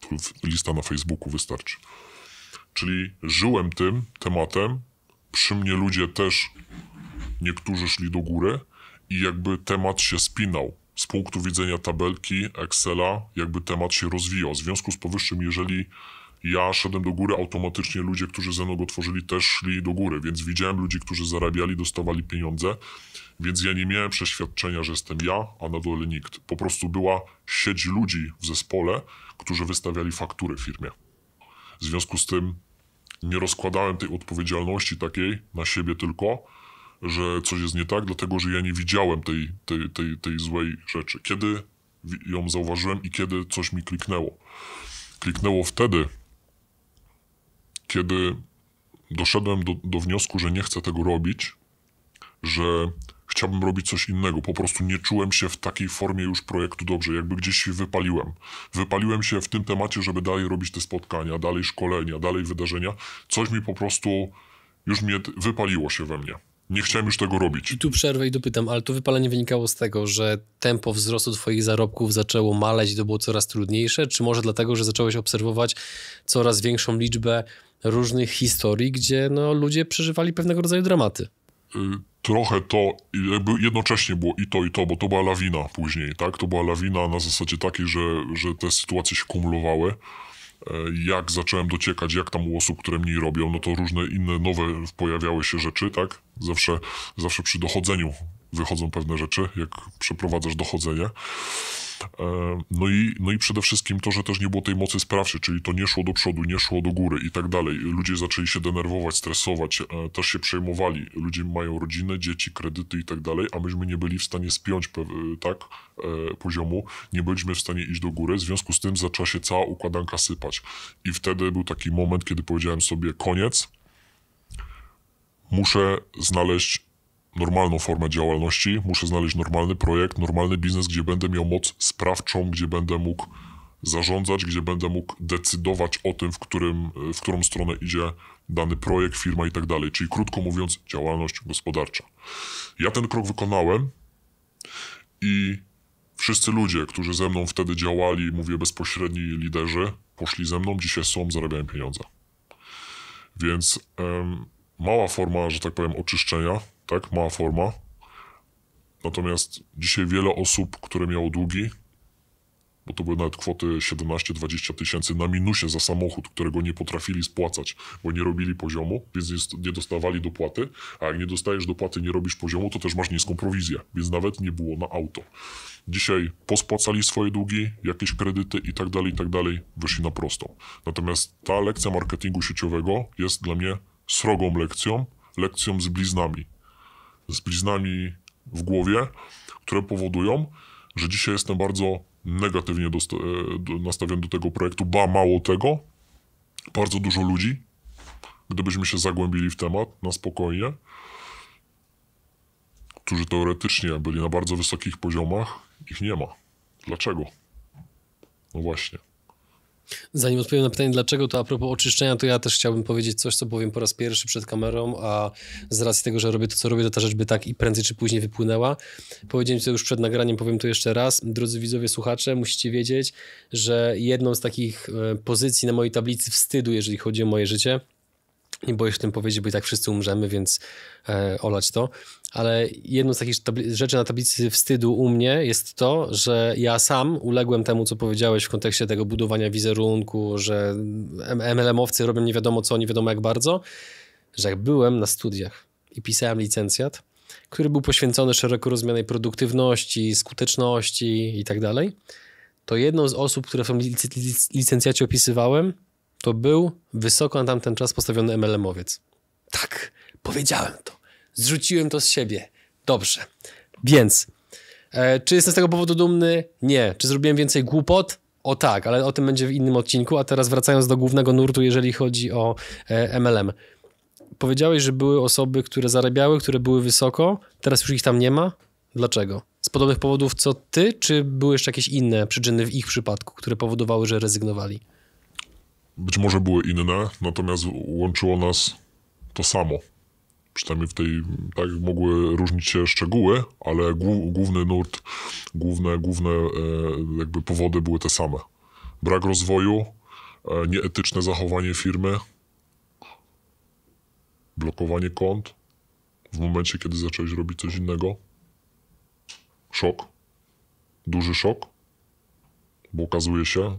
Tu lista na Facebooku wystarczy. Czyli żyłem tym tematem, przy mnie ludzie też niektórzy szli do góry i jakby temat się spinał z punktu widzenia tabelki Excela jakby temat się rozwijał. W związku z powyższym, jeżeli ja szedłem do góry, automatycznie ludzie, którzy ze mną go tworzyli, też szli do góry, więc widziałem ludzi, którzy zarabiali, dostawali pieniądze, więc ja nie miałem przeświadczenia, że jestem ja, a na dole nikt. Po prostu była sieć ludzi w zespole, którzy wystawiali faktury firmie. W związku z tym nie rozkładałem tej odpowiedzialności takiej na siebie tylko, że coś jest nie tak, dlatego że ja nie widziałem tej, tej, tej, tej złej rzeczy. Kiedy ją zauważyłem i kiedy coś mi kliknęło? Kliknęło wtedy, kiedy doszedłem do, do wniosku, że nie chcę tego robić, że chciałbym robić coś innego. Po prostu nie czułem się w takiej formie już projektu dobrze, jakby gdzieś się wypaliłem. Wypaliłem się w tym temacie, żeby dalej robić te spotkania, dalej szkolenia, dalej wydarzenia. Coś mi po prostu już mnie wypaliło się we mnie nie chciałem już tego robić. I tu przerwę i dopytam, ale to wypalenie wynikało z tego, że tempo wzrostu twoich zarobków zaczęło maleć, to było coraz trudniejsze, czy może dlatego, że zacząłeś obserwować coraz większą liczbę różnych historii, gdzie no, ludzie przeżywali pewnego rodzaju dramaty? Y, trochę to, jakby jednocześnie było i to, i to, bo to była lawina później, tak? To była lawina na zasadzie takiej, że, że te sytuacje się kumulowały. E, jak zacząłem dociekać, jak tam u osób, które mniej robią, no to różne inne nowe pojawiały się rzeczy, tak? Zawsze, zawsze przy dochodzeniu wychodzą pewne rzeczy, jak przeprowadzasz dochodzenie. E, no i, no i przede wszystkim to, że też nie było tej mocy sprawczej, czyli to nie szło do przodu, nie szło do góry i tak dalej. Ludzie zaczęli się denerwować, stresować, e, też się przejmowali. Ludzie mają rodzinę, dzieci, kredyty i tak dalej, a myśmy nie byli w stanie spiąć e, tak, poziomu, nie byliśmy w stanie iść do góry, w związku z tym zaczęła się cała układanka sypać. I wtedy był taki moment, kiedy powiedziałem sobie koniec, muszę znaleźć normalną formę działalności, muszę znaleźć normalny projekt, normalny biznes, gdzie będę miał moc sprawczą, gdzie będę mógł zarządzać, gdzie będę mógł decydować o tym, w, którym, w którą stronę idzie dany projekt, firma i tak dalej. Czyli krótko mówiąc, działalność gospodarcza. Ja ten krok wykonałem i wszyscy ludzie, którzy ze mną wtedy działali, mówię bezpośredni liderzy, poszli ze mną, dzisiaj są, zarabiają pieniądze. Więc em, mała forma, że tak powiem, oczyszczenia, tak? Mała forma. Natomiast dzisiaj wiele osób, które miało długi, bo to były nawet kwoty 17-20 tysięcy na minusie za samochód, którego nie potrafili spłacać, bo nie robili poziomu, więc nie dostawali dopłaty, a jak nie dostajesz dopłaty, nie robisz poziomu, to też masz niską prowizję, więc nawet nie było na auto. Dzisiaj pospłacali swoje długi, jakieś kredyty i tak dalej, i tak dalej, wyszli na prostą. Natomiast ta lekcja marketingu sieciowego jest dla mnie srogą lekcją, lekcją z bliznami z bliznami w głowie, które powodują, że dzisiaj jestem bardzo negatywnie e, nastawiony do tego projektu, ba mało tego, bardzo dużo ludzi, gdybyśmy się zagłębili w temat na spokojnie, którzy teoretycznie byli na bardzo wysokich poziomach, ich nie ma. Dlaczego? No właśnie. Zanim odpowiem na pytanie, dlaczego, to a propos oczyszczenia, to ja też chciałbym powiedzieć coś, co powiem po raz pierwszy przed kamerą, a z racji tego, że robię to, co robię, to ta rzecz by tak i prędzej czy później wypłynęła. Powiedziałem to już przed nagraniem, powiem to jeszcze raz. Drodzy widzowie, słuchacze, musicie wiedzieć, że jedną z takich e, pozycji na mojej tablicy wstydu, jeżeli chodzi o moje życie, nie boję się tym powiedzieć, bo i tak wszyscy umrzemy, więc e, olać to ale jedną z takich rzeczy na tablicy wstydu u mnie jest to, że ja sam uległem temu, co powiedziałeś w kontekście tego budowania wizerunku, że MLM-owcy robią nie wiadomo co, nie wiadomo jak bardzo, że jak byłem na studiach i pisałem licencjat, który był poświęcony szeroko rozumianej produktywności, skuteczności i tak dalej, to jedną z osób, które w tym lic lic licencjacie opisywałem, to był wysoko na tamten czas postawiony MLM-owiec. Tak, powiedziałem to. Zrzuciłem to z siebie. Dobrze. Więc, e, czy jestem z tego powodu dumny? Nie. Czy zrobiłem więcej głupot? O tak, ale o tym będzie w innym odcinku. A teraz wracając do głównego nurtu, jeżeli chodzi o e, MLM. Powiedziałeś, że były osoby, które zarabiały, które były wysoko, teraz już ich tam nie ma. Dlaczego? Z podobnych powodów co ty, czy były jeszcze jakieś inne przyczyny w ich przypadku, które powodowały, że rezygnowali? Być może były inne, natomiast łączyło nas to samo przynajmniej w tej, tak mogły różnić się szczegóły, ale główny nurt, główne, główne e, jakby powody były te same. Brak rozwoju, e, nieetyczne zachowanie firmy, blokowanie kont w momencie, kiedy zacząłeś robić coś innego, szok, duży szok, bo okazuje się,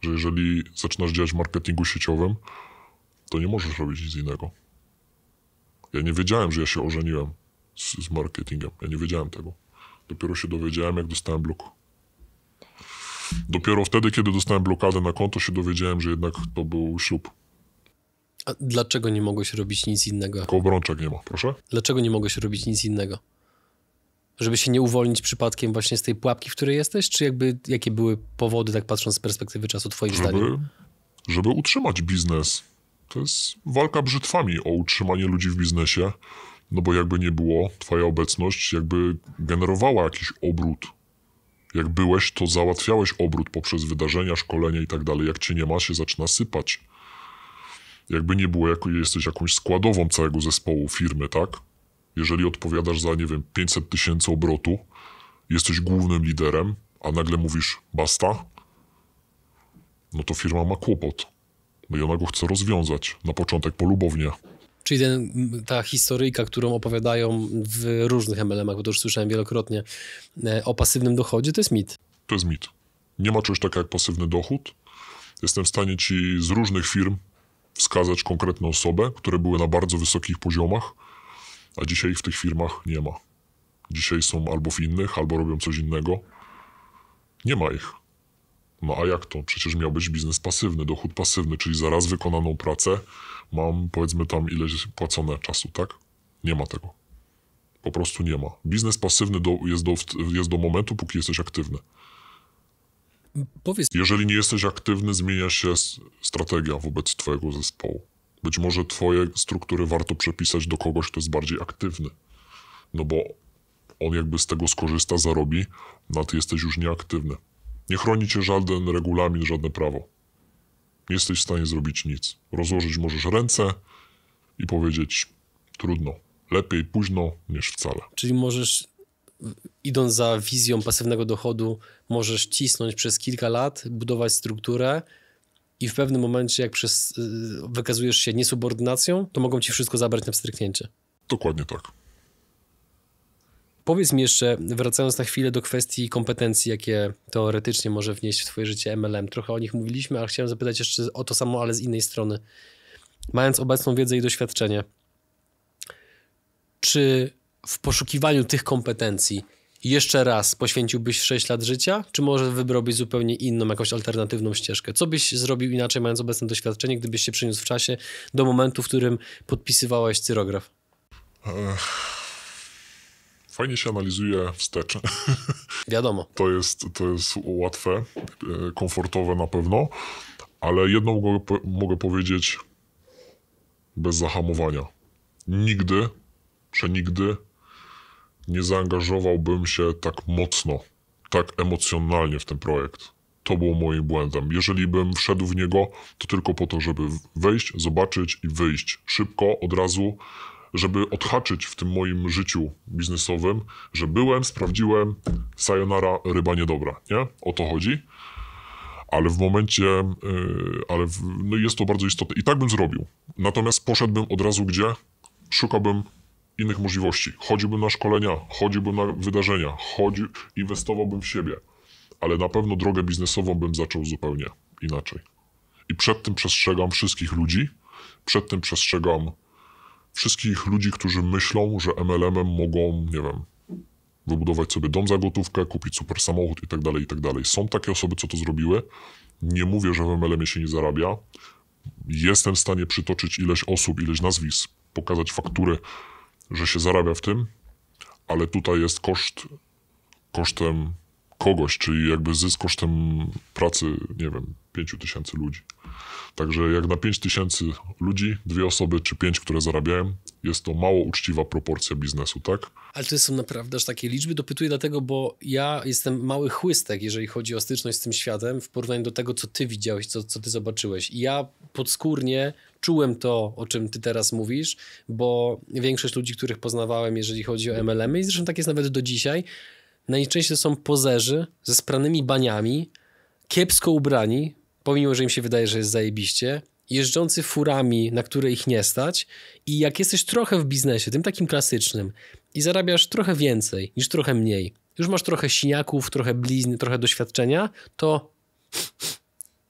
że jeżeli zaczynasz działać w marketingu sieciowym, to nie możesz robić nic innego. Ja nie wiedziałem, że ja się ożeniłem z, z marketingiem. Ja nie wiedziałem tego. Dopiero się dowiedziałem, jak dostałem blok. Dopiero wtedy, kiedy dostałem blokadę na konto, się dowiedziałem, że jednak to był ślub. A dlaczego nie mogłeś robić nic innego? Tylko obrączek nie ma, proszę. Dlaczego nie mogłeś robić nic innego? Żeby się nie uwolnić przypadkiem właśnie z tej pułapki, w której jesteś? Czy jakby jakie były powody, tak patrząc z perspektywy czasu, twoich żeby, zdaniem? Żeby utrzymać biznes to jest walka brzytwami o utrzymanie ludzi w biznesie, no bo jakby nie było, twoja obecność jakby generowała jakiś obrót. Jak byłeś, to załatwiałeś obrót poprzez wydarzenia, szkolenia i tak dalej. Jak cię nie ma, się zaczyna sypać. Jakby nie było, jako, jesteś jakąś składową całego zespołu firmy, tak? Jeżeli odpowiadasz za, nie wiem, 500 tysięcy obrotu, jesteś głównym liderem, a nagle mówisz basta, no to firma ma kłopot no i ona go chce rozwiązać, na początek polubownie. Czyli ten, ta historyjka, którą opowiadają w różnych MLM-ach, bo to już słyszałem wielokrotnie, e, o pasywnym dochodzie, to jest mit. To jest mit. Nie ma czegoś takiego jak pasywny dochód. Jestem w stanie ci z różnych firm wskazać konkretną osobę, które były na bardzo wysokich poziomach, a dzisiaj ich w tych firmach nie ma. Dzisiaj są albo w innych, albo robią coś innego. Nie ma ich. No a jak to? Przecież miał być biznes pasywny, dochód pasywny, czyli zaraz wykonaną pracę mam powiedzmy tam ileś płacone czasu, tak? Nie ma tego. Po prostu nie ma. Biznes pasywny do, jest, do, jest do momentu, póki jesteś aktywny. Powiedz... Jeżeli nie jesteś aktywny, zmienia się strategia wobec twojego zespołu. Być może twoje struktury warto przepisać do kogoś, kto jest bardziej aktywny. No bo on jakby z tego skorzysta, zarobi, na no ty jesteś już nieaktywny. Nie chroni cię żaden regulamin, żadne prawo. Nie jesteś w stanie zrobić nic. Rozłożyć możesz ręce i powiedzieć trudno, lepiej późno niż wcale. Czyli możesz, idąc za wizją pasywnego dochodu, możesz cisnąć przez kilka lat, budować strukturę i w pewnym momencie, jak przez, y, wykazujesz się niesubordynacją, to mogą ci wszystko zabrać na wstrzyknięcie. Dokładnie tak. Powiedz mi jeszcze, wracając na chwilę do kwestii kompetencji, jakie teoretycznie może wnieść w Twoje życie MLM. Trochę o nich mówiliśmy, ale chciałem zapytać jeszcze o to samo, ale z innej strony. Mając obecną wiedzę i doświadczenie, czy w poszukiwaniu tych kompetencji jeszcze raz poświęciłbyś 6 lat życia, czy może wybrałbyś zupełnie inną, jakąś alternatywną ścieżkę? Co byś zrobił inaczej, mając obecne doświadczenie, gdybyś się przyniósł w czasie do momentu, w którym podpisywałeś cyrograf? fajnie się analizuje wstecz. Wiadomo. to, jest, to jest łatwe, e, komfortowe na pewno, ale jedno mogę, mogę powiedzieć bez zahamowania. Nigdy, przenigdy nie zaangażowałbym się tak mocno, tak emocjonalnie w ten projekt. To było moim błędem. Jeżeli bym wszedł w niego, to tylko po to, żeby wejść, zobaczyć i wyjść szybko, od razu żeby odhaczyć w tym moim życiu biznesowym, że byłem, sprawdziłem, sayonara, ryba niedobra, nie? O to chodzi. Ale w momencie, yy, ale w, no jest to bardzo istotne. I tak bym zrobił. Natomiast poszedłbym od razu gdzie? Szukałbym innych możliwości. Chodziłbym na szkolenia, chodziłbym na wydarzenia, chodzi, inwestowałbym w siebie. Ale na pewno drogę biznesową bym zaczął zupełnie inaczej. I przed tym przestrzegam wszystkich ludzi, przed tym przestrzegam wszystkich ludzi, którzy myślą, że MLM-em mogą, nie wiem, wybudować sobie dom za gotówkę, kupić super samochód i i tak dalej tak dalej. Są takie osoby, co to zrobiły. Nie mówię, że w MLM-ie się nie zarabia. Jestem w stanie przytoczyć ileś osób, ileś nazwisk, pokazać faktury, że się zarabia w tym, ale tutaj jest koszt kosztem kogoś, czyli jakby zysk kosztem pracy, nie wiem, 5 tysięcy ludzi. Także jak na 5 tysięcy ludzi, dwie osoby czy pięć, które zarabiają, jest to mało uczciwa proporcja biznesu, tak? Ale to są naprawdę aż takie liczby. Dopytuję dlatego, bo ja jestem mały chłystek, jeżeli chodzi o styczność z tym światem, w porównaniu do tego, co ty widziałeś, co, co ty zobaczyłeś. I ja podskórnie czułem to, o czym ty teraz mówisz, bo większość ludzi, których poznawałem, jeżeli chodzi o mlm y, i zresztą tak jest nawet do dzisiaj, najczęściej są pozerzy ze spranymi baniami, kiepsko ubrani, pomimo, że im się wydaje, że jest zajebiście, jeżdżący furami, na które ich nie stać i jak jesteś trochę w biznesie, tym takim klasycznym i zarabiasz trochę więcej niż trochę mniej, już masz trochę siniaków, trochę blizn, trochę doświadczenia, to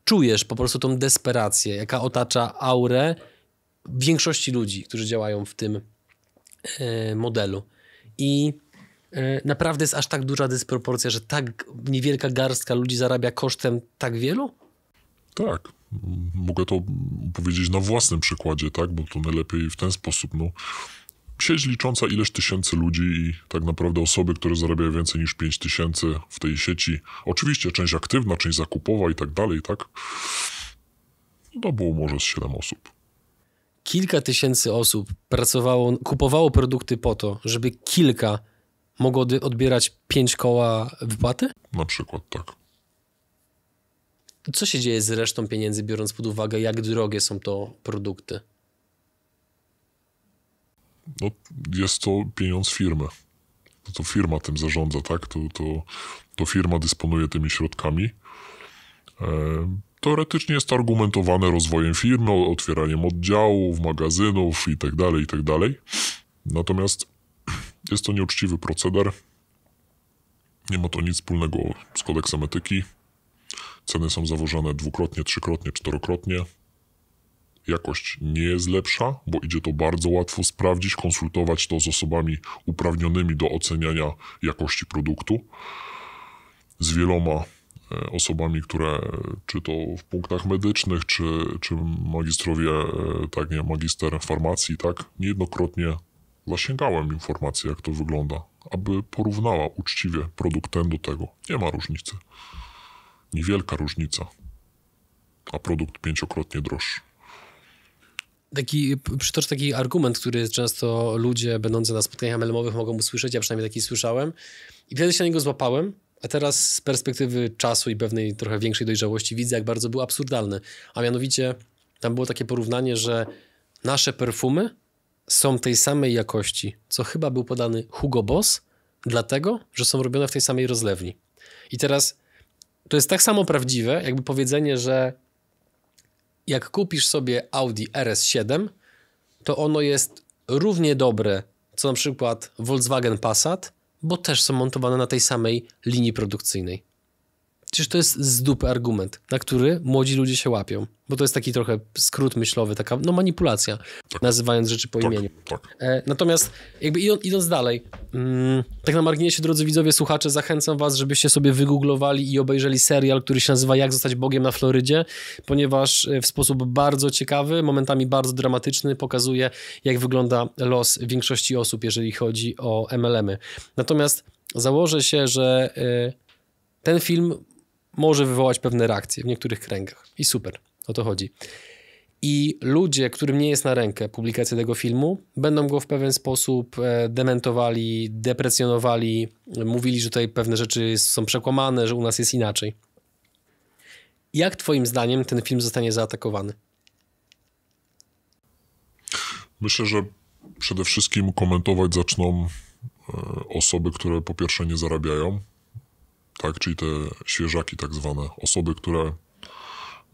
czujesz po prostu tą desperację, jaka otacza aurę większości ludzi, którzy działają w tym e, modelu. I E, naprawdę jest aż tak duża dysproporcja, że tak niewielka garstka ludzi zarabia kosztem tak wielu? Tak. Mogę to powiedzieć na własnym przykładzie, tak? Bo to najlepiej w ten sposób. No, sieć licząca ileś tysięcy ludzi i tak naprawdę osoby, które zarabiają więcej niż 5 tysięcy w tej sieci. Oczywiście część aktywna, część zakupowa i tak dalej, tak? No to było może z 7 osób kilka tysięcy osób pracowało, kupowało produkty po to, żeby kilka mogą odbierać 5 koła wypłaty? Na przykład tak. Co się dzieje z resztą pieniędzy, biorąc pod uwagę, jak drogie są to produkty? No, jest to pieniądz firmy. No to firma tym zarządza, tak? To, to, to firma dysponuje tymi środkami. E, teoretycznie jest to argumentowane rozwojem firmy, otwieraniem oddziałów, magazynów tak itd. Tak Natomiast jest to nieuczciwy proceder. Nie ma to nic wspólnego z kodeksem etyki. Ceny są zawożone dwukrotnie, trzykrotnie, czterokrotnie. Jakość nie jest lepsza, bo idzie to bardzo łatwo sprawdzić, konsultować to z osobami uprawnionymi do oceniania jakości produktu. Z wieloma e, osobami, które e, czy to w punktach medycznych, czy, czy magistrowie, e, tak nie, magister farmacji, tak, niejednokrotnie Zasięgałem informacji, jak to wygląda, aby porównała uczciwie produkt ten do tego. Nie ma różnicy. Niewielka różnica. A produkt pięciokrotnie droższy taki, przytocz taki argument, który często ludzie będący na spotkaniach MLM-owych mogą usłyszeć, ja przynajmniej taki słyszałem i wtedy się na niego złapałem, a teraz z perspektywy czasu i pewnej trochę większej dojrzałości widzę, jak bardzo był absurdalny, a mianowicie tam było takie porównanie, że nasze perfumy są tej samej jakości, co chyba był podany Hugo Boss, dlatego, że są robione w tej samej rozlewni. I teraz to jest tak samo prawdziwe, jakby powiedzenie, że jak kupisz sobie Audi RS7, to ono jest równie dobre co na przykład Volkswagen Passat, bo też są montowane na tej samej linii produkcyjnej. Przecież to jest z dupy argument, na który młodzi ludzie się łapią. Bo to jest taki trochę skrót myślowy, taka no, manipulacja, tak. nazywając rzeczy po tak, imieniu. Tak. E, natomiast jakby idąc, idąc dalej, mm, tak na marginesie, drodzy widzowie, słuchacze, zachęcam was, żebyście sobie wygooglowali i obejrzeli serial, który się nazywa Jak zostać Bogiem na Florydzie, ponieważ e, w sposób bardzo ciekawy, momentami bardzo dramatyczny pokazuje, jak wygląda los większości osób, jeżeli chodzi o MLM-y. Natomiast założę się, że y, ten film może wywołać pewne reakcje w niektórych kręgach. I super, o to chodzi. I ludzie, którym nie jest na rękę publikacja tego filmu, będą go w pewien sposób e, dementowali, deprecjonowali, mówili, że tutaj pewne rzeczy są przekłamane, że u nas jest inaczej. Jak Twoim zdaniem ten film zostanie zaatakowany? Myślę, że przede wszystkim komentować zaczną e, osoby, które po pierwsze nie zarabiają tak? czyli te świeżaki tak zwane, osoby, które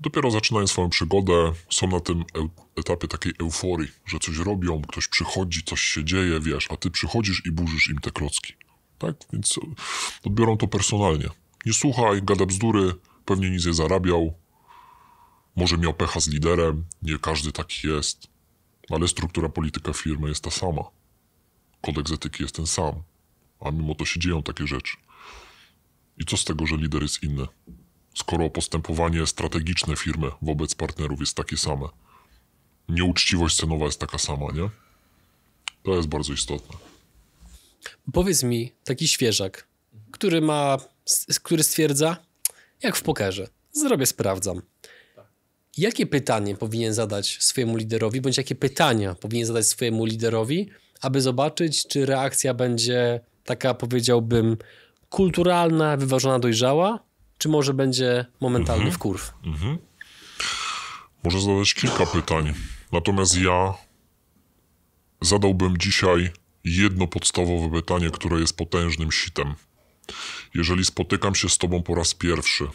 dopiero zaczynają swoją przygodę, są na tym e, etapie takiej euforii, że coś robią, ktoś przychodzi, coś się dzieje, wiesz, a ty przychodzisz i burzysz im te klocki. Tak? Więc e, odbiorą to personalnie. Nie słuchaj, gada bzdury, pewnie nic nie zarabiał, może miał pecha z liderem, nie każdy taki jest, ale struktura polityka firmy jest ta sama. Kodeks etyki jest ten sam, a mimo to się dzieją takie rzeczy. I co z tego, że lider jest inny? Skoro postępowanie strategiczne firmy wobec partnerów jest takie same, nieuczciwość cenowa jest taka sama, nie? To jest bardzo istotne. Powiedz mi, taki świeżak, który ma, który stwierdza, jak w pokerze, zrobię, sprawdzam. Jakie pytanie powinien zadać swojemu liderowi, bądź jakie pytania powinien zadać swojemu liderowi, aby zobaczyć, czy reakcja będzie taka, powiedziałbym, kulturalna, wyważona, dojrzała, czy może będzie momentalny mhm. wkurw? Mhm. Może zadać kilka pytań. Natomiast ja zadałbym dzisiaj jedno podstawowe pytanie, które jest potężnym sitem. Jeżeli spotykam się z tobą po raz pierwszy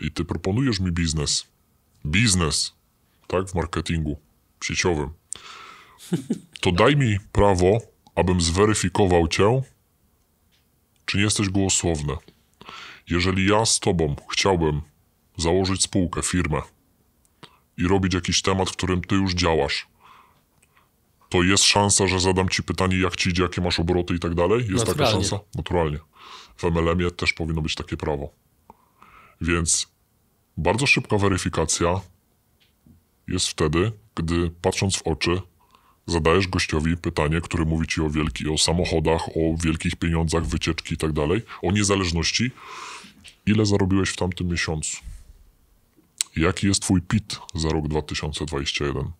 i ty proponujesz mi biznes, biznes, tak, w marketingu sieciowym, to daj mi prawo, abym zweryfikował cię czy nie jesteś głosowny? Jeżeli ja z tobą chciałbym założyć spółkę, firmę i robić jakiś temat, w którym ty już działasz, to jest szansa, że zadam ci pytanie, jak ci idzie, jakie masz obroty i tak dalej? Jest taka szansa? Naturalnie. W MLM-ie też powinno być takie prawo. Więc bardzo szybka weryfikacja jest wtedy, gdy patrząc w oczy, zadajesz gościowi pytanie, które mówi ci o wielki, o samochodach, o wielkich pieniądzach, wycieczki i tak dalej, o niezależności, ile zarobiłeś w tamtym miesiącu? Jaki jest twój PIT za rok 2021?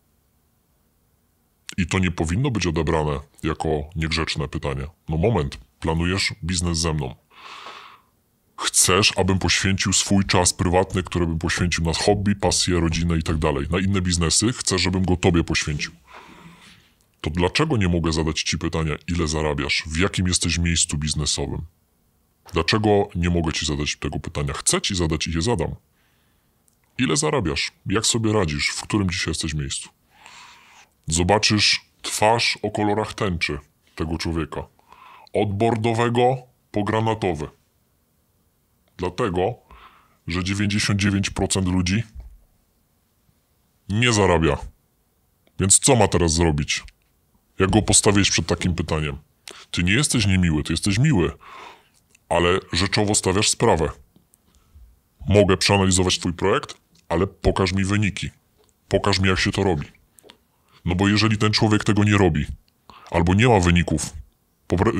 I to nie powinno być odebrane jako niegrzeczne pytanie. No moment, planujesz biznes ze mną. Chcesz, abym poświęcił swój czas prywatny, który bym poświęcił na hobby, pasję, rodzinę i tak dalej, na inne biznesy. Chcesz, żebym go tobie poświęcił to dlaczego nie mogę zadać Ci pytania, ile zarabiasz, w jakim jesteś miejscu biznesowym? Dlaczego nie mogę Ci zadać tego pytania? Chcę Ci zadać i je zadam. Ile zarabiasz? Jak sobie radzisz? W którym dzisiaj jesteś miejscu? Zobaczysz twarz o kolorach tęczy tego człowieka. Od bordowego po granatowy. Dlatego, że 99% ludzi nie zarabia. Więc co ma teraz zrobić? jak go postawiłeś przed takim pytaniem. Ty nie jesteś niemiły, ty jesteś miły, ale rzeczowo stawiasz sprawę. Mogę przeanalizować twój projekt, ale pokaż mi wyniki. Pokaż mi, jak się to robi. No bo jeżeli ten człowiek tego nie robi, albo nie ma wyników,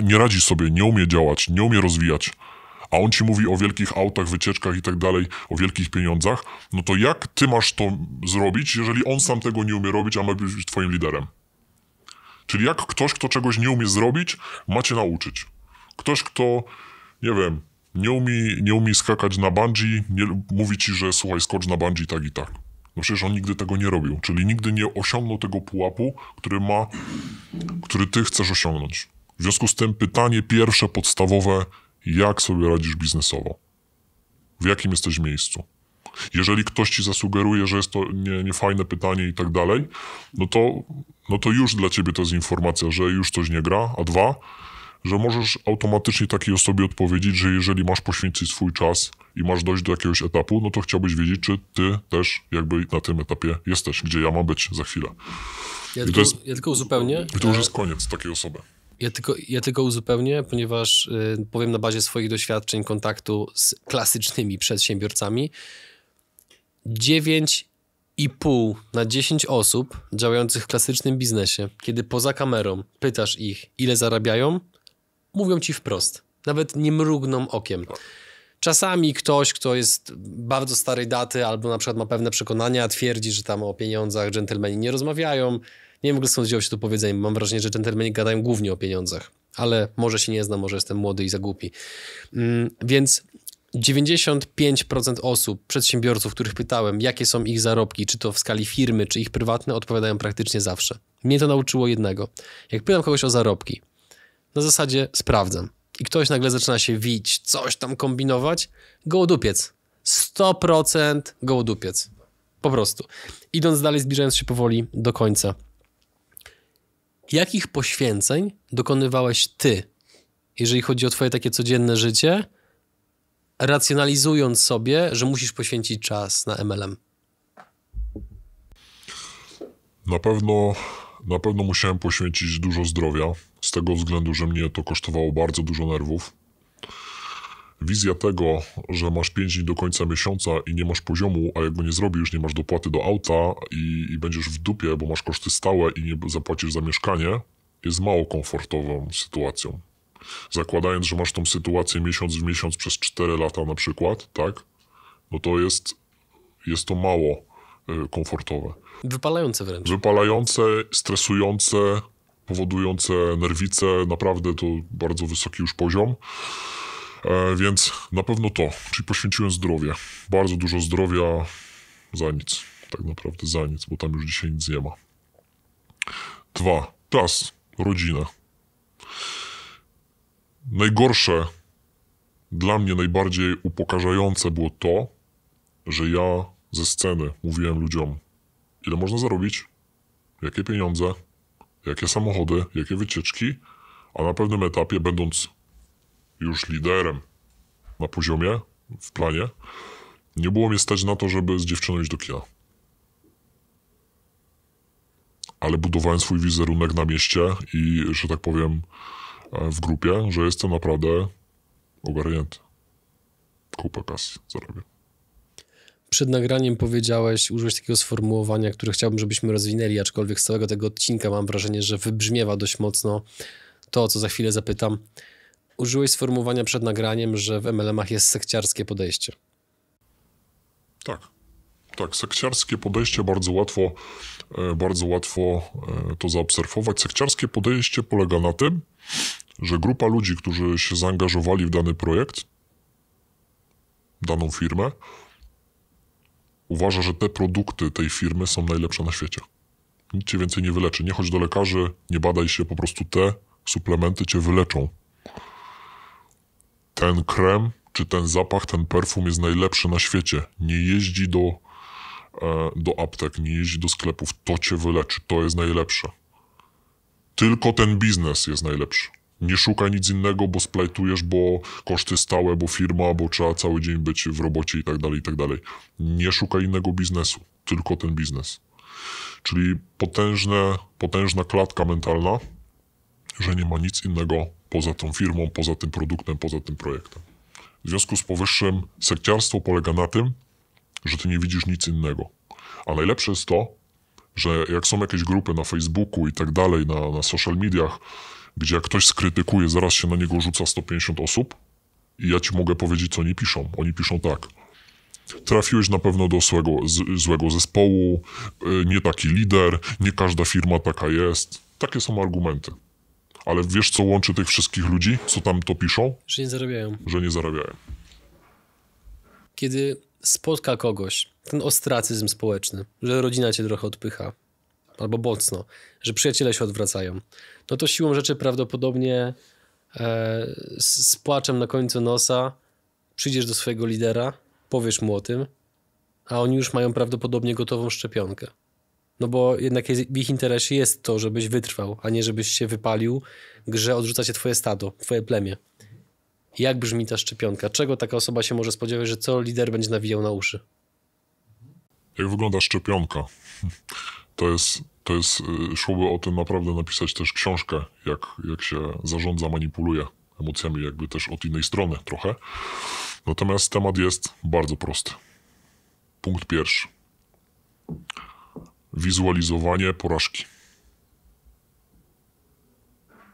nie radzi sobie, nie umie działać, nie umie rozwijać, a on ci mówi o wielkich autach, wycieczkach i tak dalej, o wielkich pieniądzach, no to jak ty masz to zrobić, jeżeli on sam tego nie umie robić, a ma być twoim liderem? Czyli jak ktoś, kto czegoś nie umie zrobić, macie nauczyć. Ktoś, kto, nie wiem, nie umie, nie umie skakać na bungee, nie, mówi ci, że słuchaj, skocz na bungee tak i tak. No przecież on nigdy tego nie robił, czyli nigdy nie osiągnął tego pułapu, który ma, który ty chcesz osiągnąć. W związku z tym pytanie pierwsze, podstawowe, jak sobie radzisz biznesowo? W jakim jesteś miejscu? Jeżeli ktoś ci zasugeruje, że jest to nie, niefajne pytanie i tak dalej, no to, no to już dla ciebie to jest informacja, że już coś nie gra, a dwa, że możesz automatycznie takiej osobie odpowiedzieć, że jeżeli masz poświęcić swój czas i masz dojść do jakiegoś etapu, no to chciałbyś wiedzieć, czy ty też jakby na tym etapie jesteś, gdzie ja mam być za chwilę. Ja, tylko, jest, ja tylko uzupełnię. I to już e, jest koniec takiej osoby. Ja tylko, ja tylko uzupełnię, ponieważ y, powiem na bazie swoich doświadczeń kontaktu z klasycznymi przedsiębiorcami, 9,5 na 10 osób działających w klasycznym biznesie, kiedy poza kamerą pytasz ich, ile zarabiają, mówią ci wprost. Nawet nie mrugną okiem. Czasami ktoś, kto jest bardzo starej daty albo na przykład ma pewne przekonania, twierdzi, że tam o pieniądzach dżentelmeni nie rozmawiają. Nie wiem w skąd wzięło się to powiedzenie. Mam wrażenie, że dżentelmeni gadają głównie o pieniądzach. Ale może się nie znam, może jestem młody i zagłupi. Mm, więc 95% osób, przedsiębiorców, których pytałem, jakie są ich zarobki, czy to w skali firmy, czy ich prywatne, odpowiadają praktycznie zawsze. Mnie to nauczyło jednego. Jak pytam kogoś o zarobki, na zasadzie sprawdzam. I ktoś nagle zaczyna się wić, coś tam kombinować, gołodupiec. 100% gołodupiec. Po prostu. Idąc dalej, zbliżając się powoli do końca. Jakich poświęceń dokonywałeś ty, jeżeli chodzi o twoje takie codzienne życie – racjonalizując sobie, że musisz poświęcić czas na MLM? Na pewno, na pewno musiałem poświęcić dużo zdrowia, z tego względu, że mnie to kosztowało bardzo dużo nerwów. Wizja tego, że masz 5 dni do końca miesiąca i nie masz poziomu, a jak go nie zrobisz, nie masz dopłaty do auta i, i będziesz w dupie, bo masz koszty stałe i nie zapłacisz za mieszkanie, jest mało komfortową sytuacją. Zakładając, że masz tą sytuację miesiąc w miesiąc przez 4 lata na przykład, tak? No to jest, jest to mało y, komfortowe. Wypalające wręcz. Wypalające, stresujące, powodujące nerwice, naprawdę to bardzo wysoki już poziom. E, więc na pewno to, czyli poświęciłem zdrowie. Bardzo dużo zdrowia za nic, tak naprawdę za nic, bo tam już dzisiaj nic nie ma. Dwa, czas, rodzina. Najgorsze, dla mnie najbardziej upokarzające było to, że ja ze sceny mówiłem ludziom, ile można zarobić, jakie pieniądze, jakie samochody, jakie wycieczki, a na pewnym etapie, będąc już liderem na poziomie, w planie, nie było mi stać na to, żeby z dziewczyną iść do kina. Ale budowałem swój wizerunek na mieście i, że tak powiem, E, w grupie, że jestem naprawdę ogarnięty. Kupę kasy zarobię. Przed nagraniem powiedziałeś, użyłeś takiego sformułowania, które chciałbym, żebyśmy rozwinęli, aczkolwiek z całego tego odcinka mam wrażenie, że wybrzmiewa dość mocno to, co za chwilę zapytam. Użyłeś sformułowania przed nagraniem, że w MLM-ach jest sekciarskie podejście. Tak. Tak, sekciarskie podejście bardzo łatwo, e, bardzo łatwo e, to zaobserwować. Sekciarskie podejście polega na tym, że grupa ludzi, którzy się zaangażowali w dany projekt, daną firmę, uważa, że te produkty tej firmy są najlepsze na świecie. Nic cię więcej nie wyleczy. Nie chodź do lekarzy, nie badaj się, po prostu te suplementy cię wyleczą. Ten krem, czy ten zapach, ten perfum jest najlepszy na świecie. Nie jeździ do, e, do aptek, nie jeździ do sklepów. To cię wyleczy, to jest najlepsze. Tylko ten biznes jest najlepszy nie szukaj nic innego, bo splajtujesz, bo koszty stałe, bo firma, bo trzeba cały dzień być w robocie i tak dalej, i tak dalej. Nie szukaj innego biznesu, tylko ten biznes. Czyli potężne, potężna klatka mentalna, że nie ma nic innego poza tą firmą, poza tym produktem, poza tym projektem. W związku z powyższym sekciarstwo polega na tym, że ty nie widzisz nic innego. A najlepsze jest to, że jak są jakieś grupy na Facebooku i tak dalej, na, na social mediach, gdzie jak ktoś skrytykuje, zaraz się na niego rzuca 150 osób i ja ci mogę powiedzieć, co oni piszą. Oni piszą tak. Trafiłeś na pewno do złego, z, złego zespołu, y, nie taki lider, nie każda firma taka jest. Takie są argumenty. Ale wiesz, co łączy tych wszystkich ludzi, co tam to piszą? Że nie zarabiają. Że nie zarabiają. Kiedy spotka kogoś, ten ostracyzm społeczny, że rodzina cię trochę odpycha, albo mocno, że przyjaciele się odwracają, no to siłą rzeczy prawdopodobnie e, z, z płaczem na końcu nosa przyjdziesz do swojego lidera, powiesz mu o tym, a oni już mają prawdopodobnie gotową szczepionkę. No bo jednak jest, w ich interesie jest to, żebyś wytrwał, a nie żebyś się wypalił, grze odrzuca cię twoje stado, twoje plemię. Jak brzmi ta szczepionka? Czego taka osoba się może spodziewać, że co lider będzie nawijał na uszy? Jak wygląda szczepionka? To jest to jest, y, szłoby o tym naprawdę napisać też książkę, jak, jak się zarządza, manipuluje emocjami, jakby też od innej strony trochę. Natomiast temat jest bardzo prosty. Punkt pierwszy. Wizualizowanie porażki.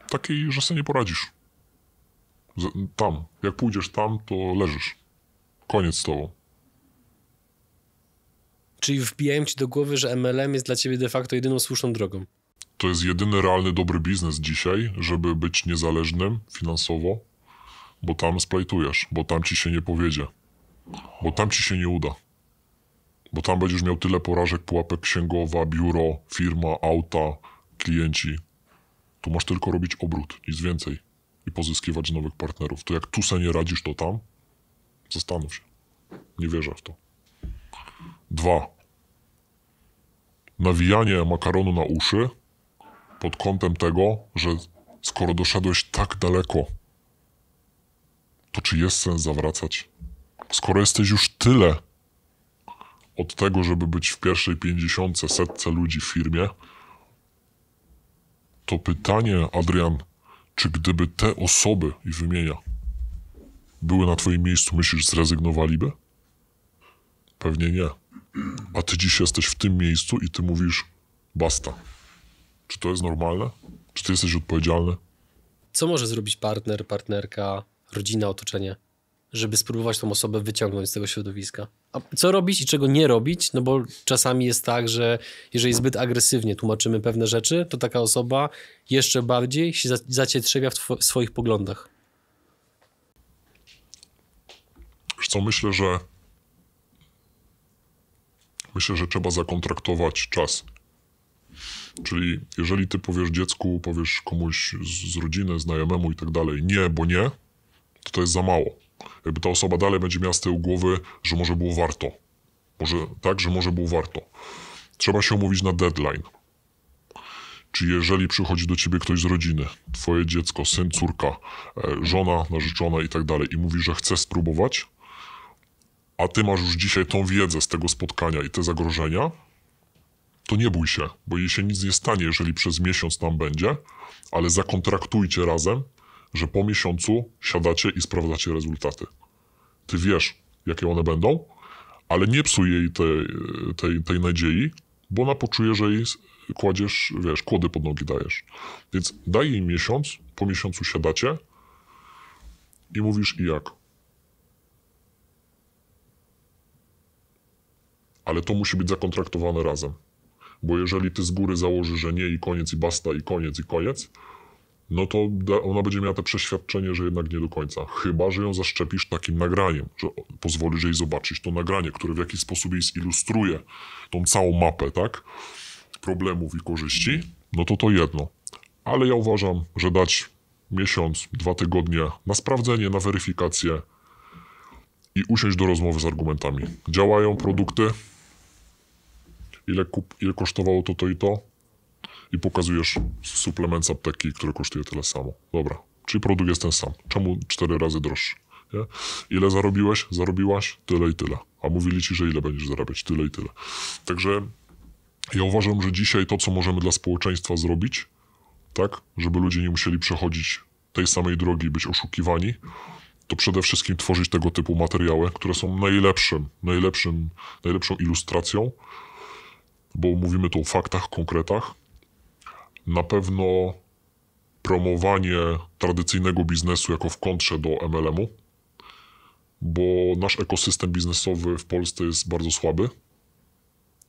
Takiej, że sobie nie poradzisz. Tam. Jak pójdziesz tam, to leżysz. Koniec z tobą. Czyli wbijają ci do głowy, że MLM jest dla ciebie de facto jedyną słuszną drogą. To jest jedyny realny dobry biznes dzisiaj, żeby być niezależnym finansowo, bo tam splajtujesz, bo tam ci się nie powiedzie, bo tam ci się nie uda. Bo tam będziesz miał tyle porażek, pułapek księgowa, biuro, firma, auta, klienci. Tu masz tylko robić obrót, nic więcej. I pozyskiwać nowych partnerów. To jak tu se nie radzisz, to tam? Zastanów się. Nie wierzę w to. Dwa. Nawijanie makaronu na uszy pod kątem tego, że skoro doszedłeś tak daleko, to czy jest sens zawracać? Skoro jesteś już tyle od tego, żeby być w pierwszej pięćdziesiątce, setce ludzi w firmie, to pytanie, Adrian, czy gdyby te osoby, i wymienia, były na twoim miejscu, myślisz, zrezygnowaliby? Pewnie nie a ty dziś jesteś w tym miejscu i ty mówisz basta. Czy to jest normalne? Czy ty jesteś odpowiedzialny? Co może zrobić partner, partnerka, rodzina, otoczenie, żeby spróbować tą osobę wyciągnąć z tego środowiska? A co robić i czego nie robić? No bo czasami jest tak, że jeżeli zbyt agresywnie tłumaczymy pewne rzeczy, to taka osoba jeszcze bardziej się zacietrzewia w swoich poglądach. Wiesz co, myślę, że myślę, że trzeba zakontraktować czas. Czyli jeżeli ty powiesz dziecku, powiesz komuś z, z rodziny, znajomemu i tak dalej, nie, bo nie, to to jest za mało. Jakby ta osoba dalej będzie miała z tyłu głowy, że może było warto. Może tak, że może było warto. Trzeba się umówić na deadline. Czy jeżeli przychodzi do ciebie ktoś z rodziny, twoje dziecko, syn, córka, e, żona, narzeczona i tak dalej, i mówi, że chce spróbować, a ty masz już dzisiaj tą wiedzę z tego spotkania i te zagrożenia, to nie bój się, bo jej się nic nie stanie, jeżeli przez miesiąc tam będzie, ale zakontraktujcie razem, że po miesiącu siadacie i sprawdzacie rezultaty. Ty wiesz, jakie one będą, ale nie psuj jej tej, tej, tej nadziei, bo ona poczuje, że jej kładziesz, wiesz, kłody pod nogi dajesz. Więc daj jej miesiąc, po miesiącu siadacie i mówisz i jak. Ale to musi być zakontraktowane razem. Bo jeżeli ty z góry założysz, że nie i koniec, i basta, i koniec, i koniec, no to ona będzie miała te przeświadczenie, że jednak nie do końca. Chyba, że ją zaszczepisz takim nagraniem, że pozwolisz jej zobaczyć to nagranie, które w jakiś sposób jej zilustruje tą całą mapę, tak? Problemów i korzyści, no to to jedno. Ale ja uważam, że dać miesiąc, dwa tygodnie na sprawdzenie, na weryfikację, i usiąść do rozmowy z argumentami. Działają produkty, ile, kup, ile kosztowało to, to i to i pokazujesz suplement z apteki, który kosztuje tyle samo. Dobra, czyli produkt jest ten sam. Czemu cztery razy droższy? Nie? Ile zarobiłeś, zarobiłaś, tyle i tyle. A mówili ci, że ile będziesz zarabiać, tyle i tyle. Także ja uważam, że dzisiaj to, co możemy dla społeczeństwa zrobić, tak, żeby ludzie nie musieli przechodzić tej samej drogi, być oszukiwani, to przede wszystkim tworzyć tego typu materiały, które są najlepszym, najlepszym, najlepszą ilustracją, bo mówimy tu o faktach, konkretach. Na pewno promowanie tradycyjnego biznesu jako w kontrze do MLM-u, bo nasz ekosystem biznesowy w Polsce jest bardzo słaby.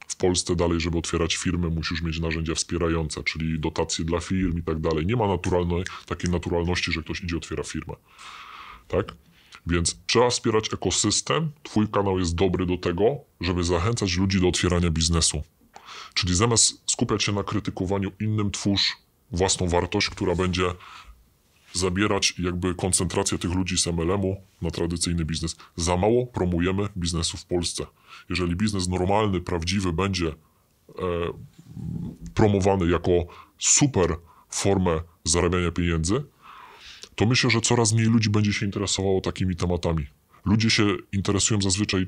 W Polsce dalej, żeby otwierać firmy, musisz mieć narzędzia wspierające, czyli dotacje dla firm i tak dalej. Nie ma naturalnej, takiej naturalności, że ktoś idzie otwiera firmę tak? Więc trzeba wspierać ekosystem. Twój kanał jest dobry do tego, żeby zachęcać ludzi do otwierania biznesu. Czyli zamiast skupiać się na krytykowaniu innym, twórz własną wartość, która będzie zabierać jakby koncentrację tych ludzi z MLM-u na tradycyjny biznes. Za mało promujemy biznesu w Polsce. Jeżeli biznes normalny, prawdziwy będzie e, promowany jako super formę zarabiania pieniędzy, to myślę, że coraz mniej ludzi będzie się interesowało takimi tematami. Ludzie się interesują zazwyczaj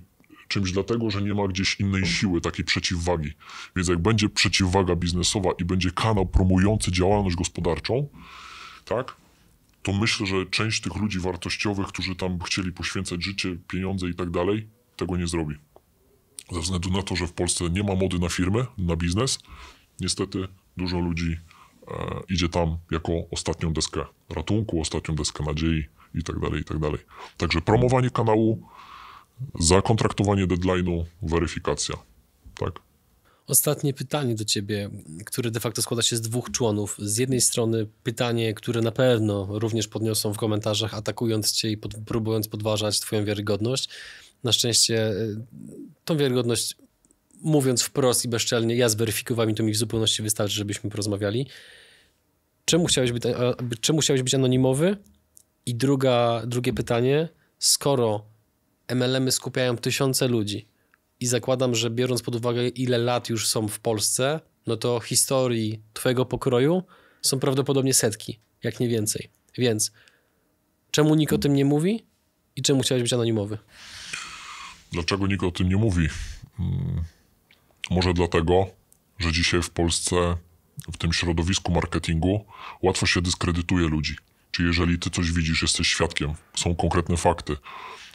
czymś dlatego, że nie ma gdzieś innej siły, takiej przeciwwagi. Więc jak będzie przeciwwaga biznesowa i będzie kanał promujący działalność gospodarczą, tak, to myślę, że część tych ludzi wartościowych, którzy tam chcieli poświęcać życie, pieniądze i tak dalej, tego nie zrobi. Ze względu na to, że w Polsce nie ma mody na firmy, na biznes, niestety dużo ludzi E, idzie tam jako ostatnią deskę ratunku, ostatnią deskę nadziei itd., tak itd. Tak Także promowanie kanału, zakontraktowanie deadline'u, weryfikacja. Tak? Ostatnie pytanie do ciebie, które de facto składa się z dwóch członów. Z jednej strony pytanie, które na pewno również podniosą w komentarzach, atakując cię i pod, próbując podważać twoją wiarygodność. Na szczęście e, tą wiarygodność mówiąc wprost i bezczelnie, ja zweryfikowałem i to mi w zupełności wystarczy, żebyśmy porozmawiali czemu musiałeś być, czy musiałeś być anonimowy? I druga, drugie pytanie, skoro MLM-y skupiają tysiące ludzi i zakładam, że biorąc pod uwagę ile lat już są w Polsce, no to historii twojego pokroju są prawdopodobnie setki, jak nie więcej. Więc czemu nikt o tym nie mówi i czemu chciałeś być anonimowy? Dlaczego nikt o tym nie mówi? Hmm. Może dlatego, że dzisiaj w Polsce w tym środowisku marketingu łatwo się dyskredytuje ludzi. Czy jeżeli ty coś widzisz, jesteś świadkiem, są konkretne fakty,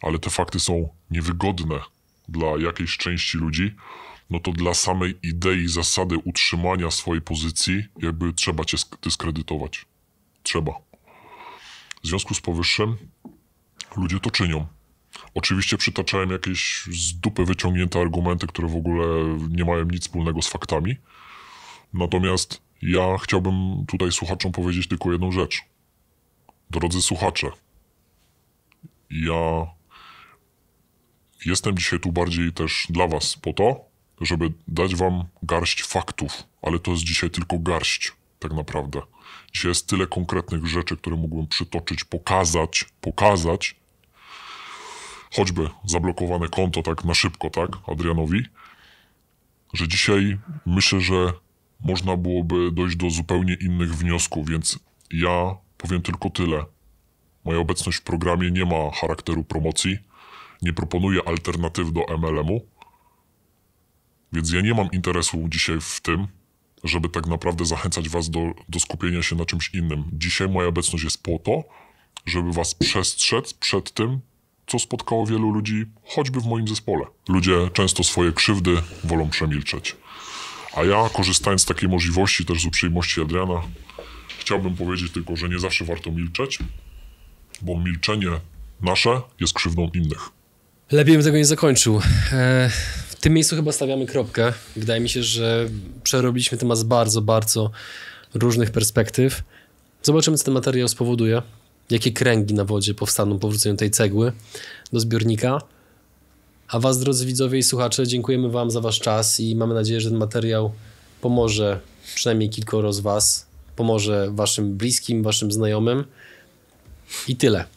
ale te fakty są niewygodne dla jakiejś części ludzi, no to dla samej idei, zasady utrzymania swojej pozycji, jakby trzeba cię dyskredytować. Trzeba. W związku z powyższym ludzie to czynią. Oczywiście przytaczałem jakieś z dupy wyciągnięte argumenty, które w ogóle nie mają nic wspólnego z faktami, Natomiast ja chciałbym tutaj słuchaczom powiedzieć tylko jedną rzecz. Drodzy słuchacze, ja jestem dzisiaj tu bardziej też dla Was po to, żeby dać Wam garść faktów, ale to jest dzisiaj tylko garść, tak naprawdę. Dzisiaj jest tyle konkretnych rzeczy, które mógłbym przytoczyć, pokazać, pokazać, choćby zablokowane konto tak na szybko, tak, Adrianowi, że dzisiaj myślę, że można byłoby dojść do zupełnie innych wniosków, więc ja powiem tylko tyle. Moja obecność w programie nie ma charakteru promocji, nie proponuję alternatyw do MLM-u, więc ja nie mam interesu dzisiaj w tym, żeby tak naprawdę zachęcać Was do, do skupienia się na czymś innym. Dzisiaj moja obecność jest po to, żeby Was przestrzec przed tym, co spotkało wielu ludzi, choćby w moim zespole. Ludzie często swoje krzywdy wolą przemilczeć. A ja, korzystając z takiej możliwości, też z uprzejmości Adriana, chciałbym powiedzieć tylko, że nie zawsze warto milczeć, bo milczenie nasze jest krzywdą innych. Lepiej bym tego nie zakończył. E, w tym miejscu chyba stawiamy kropkę. Wydaje mi się, że przerobiliśmy temat z bardzo, bardzo różnych perspektyw. Zobaczymy, co ten materiał spowoduje, jakie kręgi na wodzie powstaną po wrzuceniu tej cegły do zbiornika. A Was, drodzy widzowie i słuchacze, dziękujemy Wam za Wasz czas i mamy nadzieję, że ten materiał pomoże przynajmniej kilkoro z Was, pomoże Waszym bliskim, Waszym znajomym. I tyle.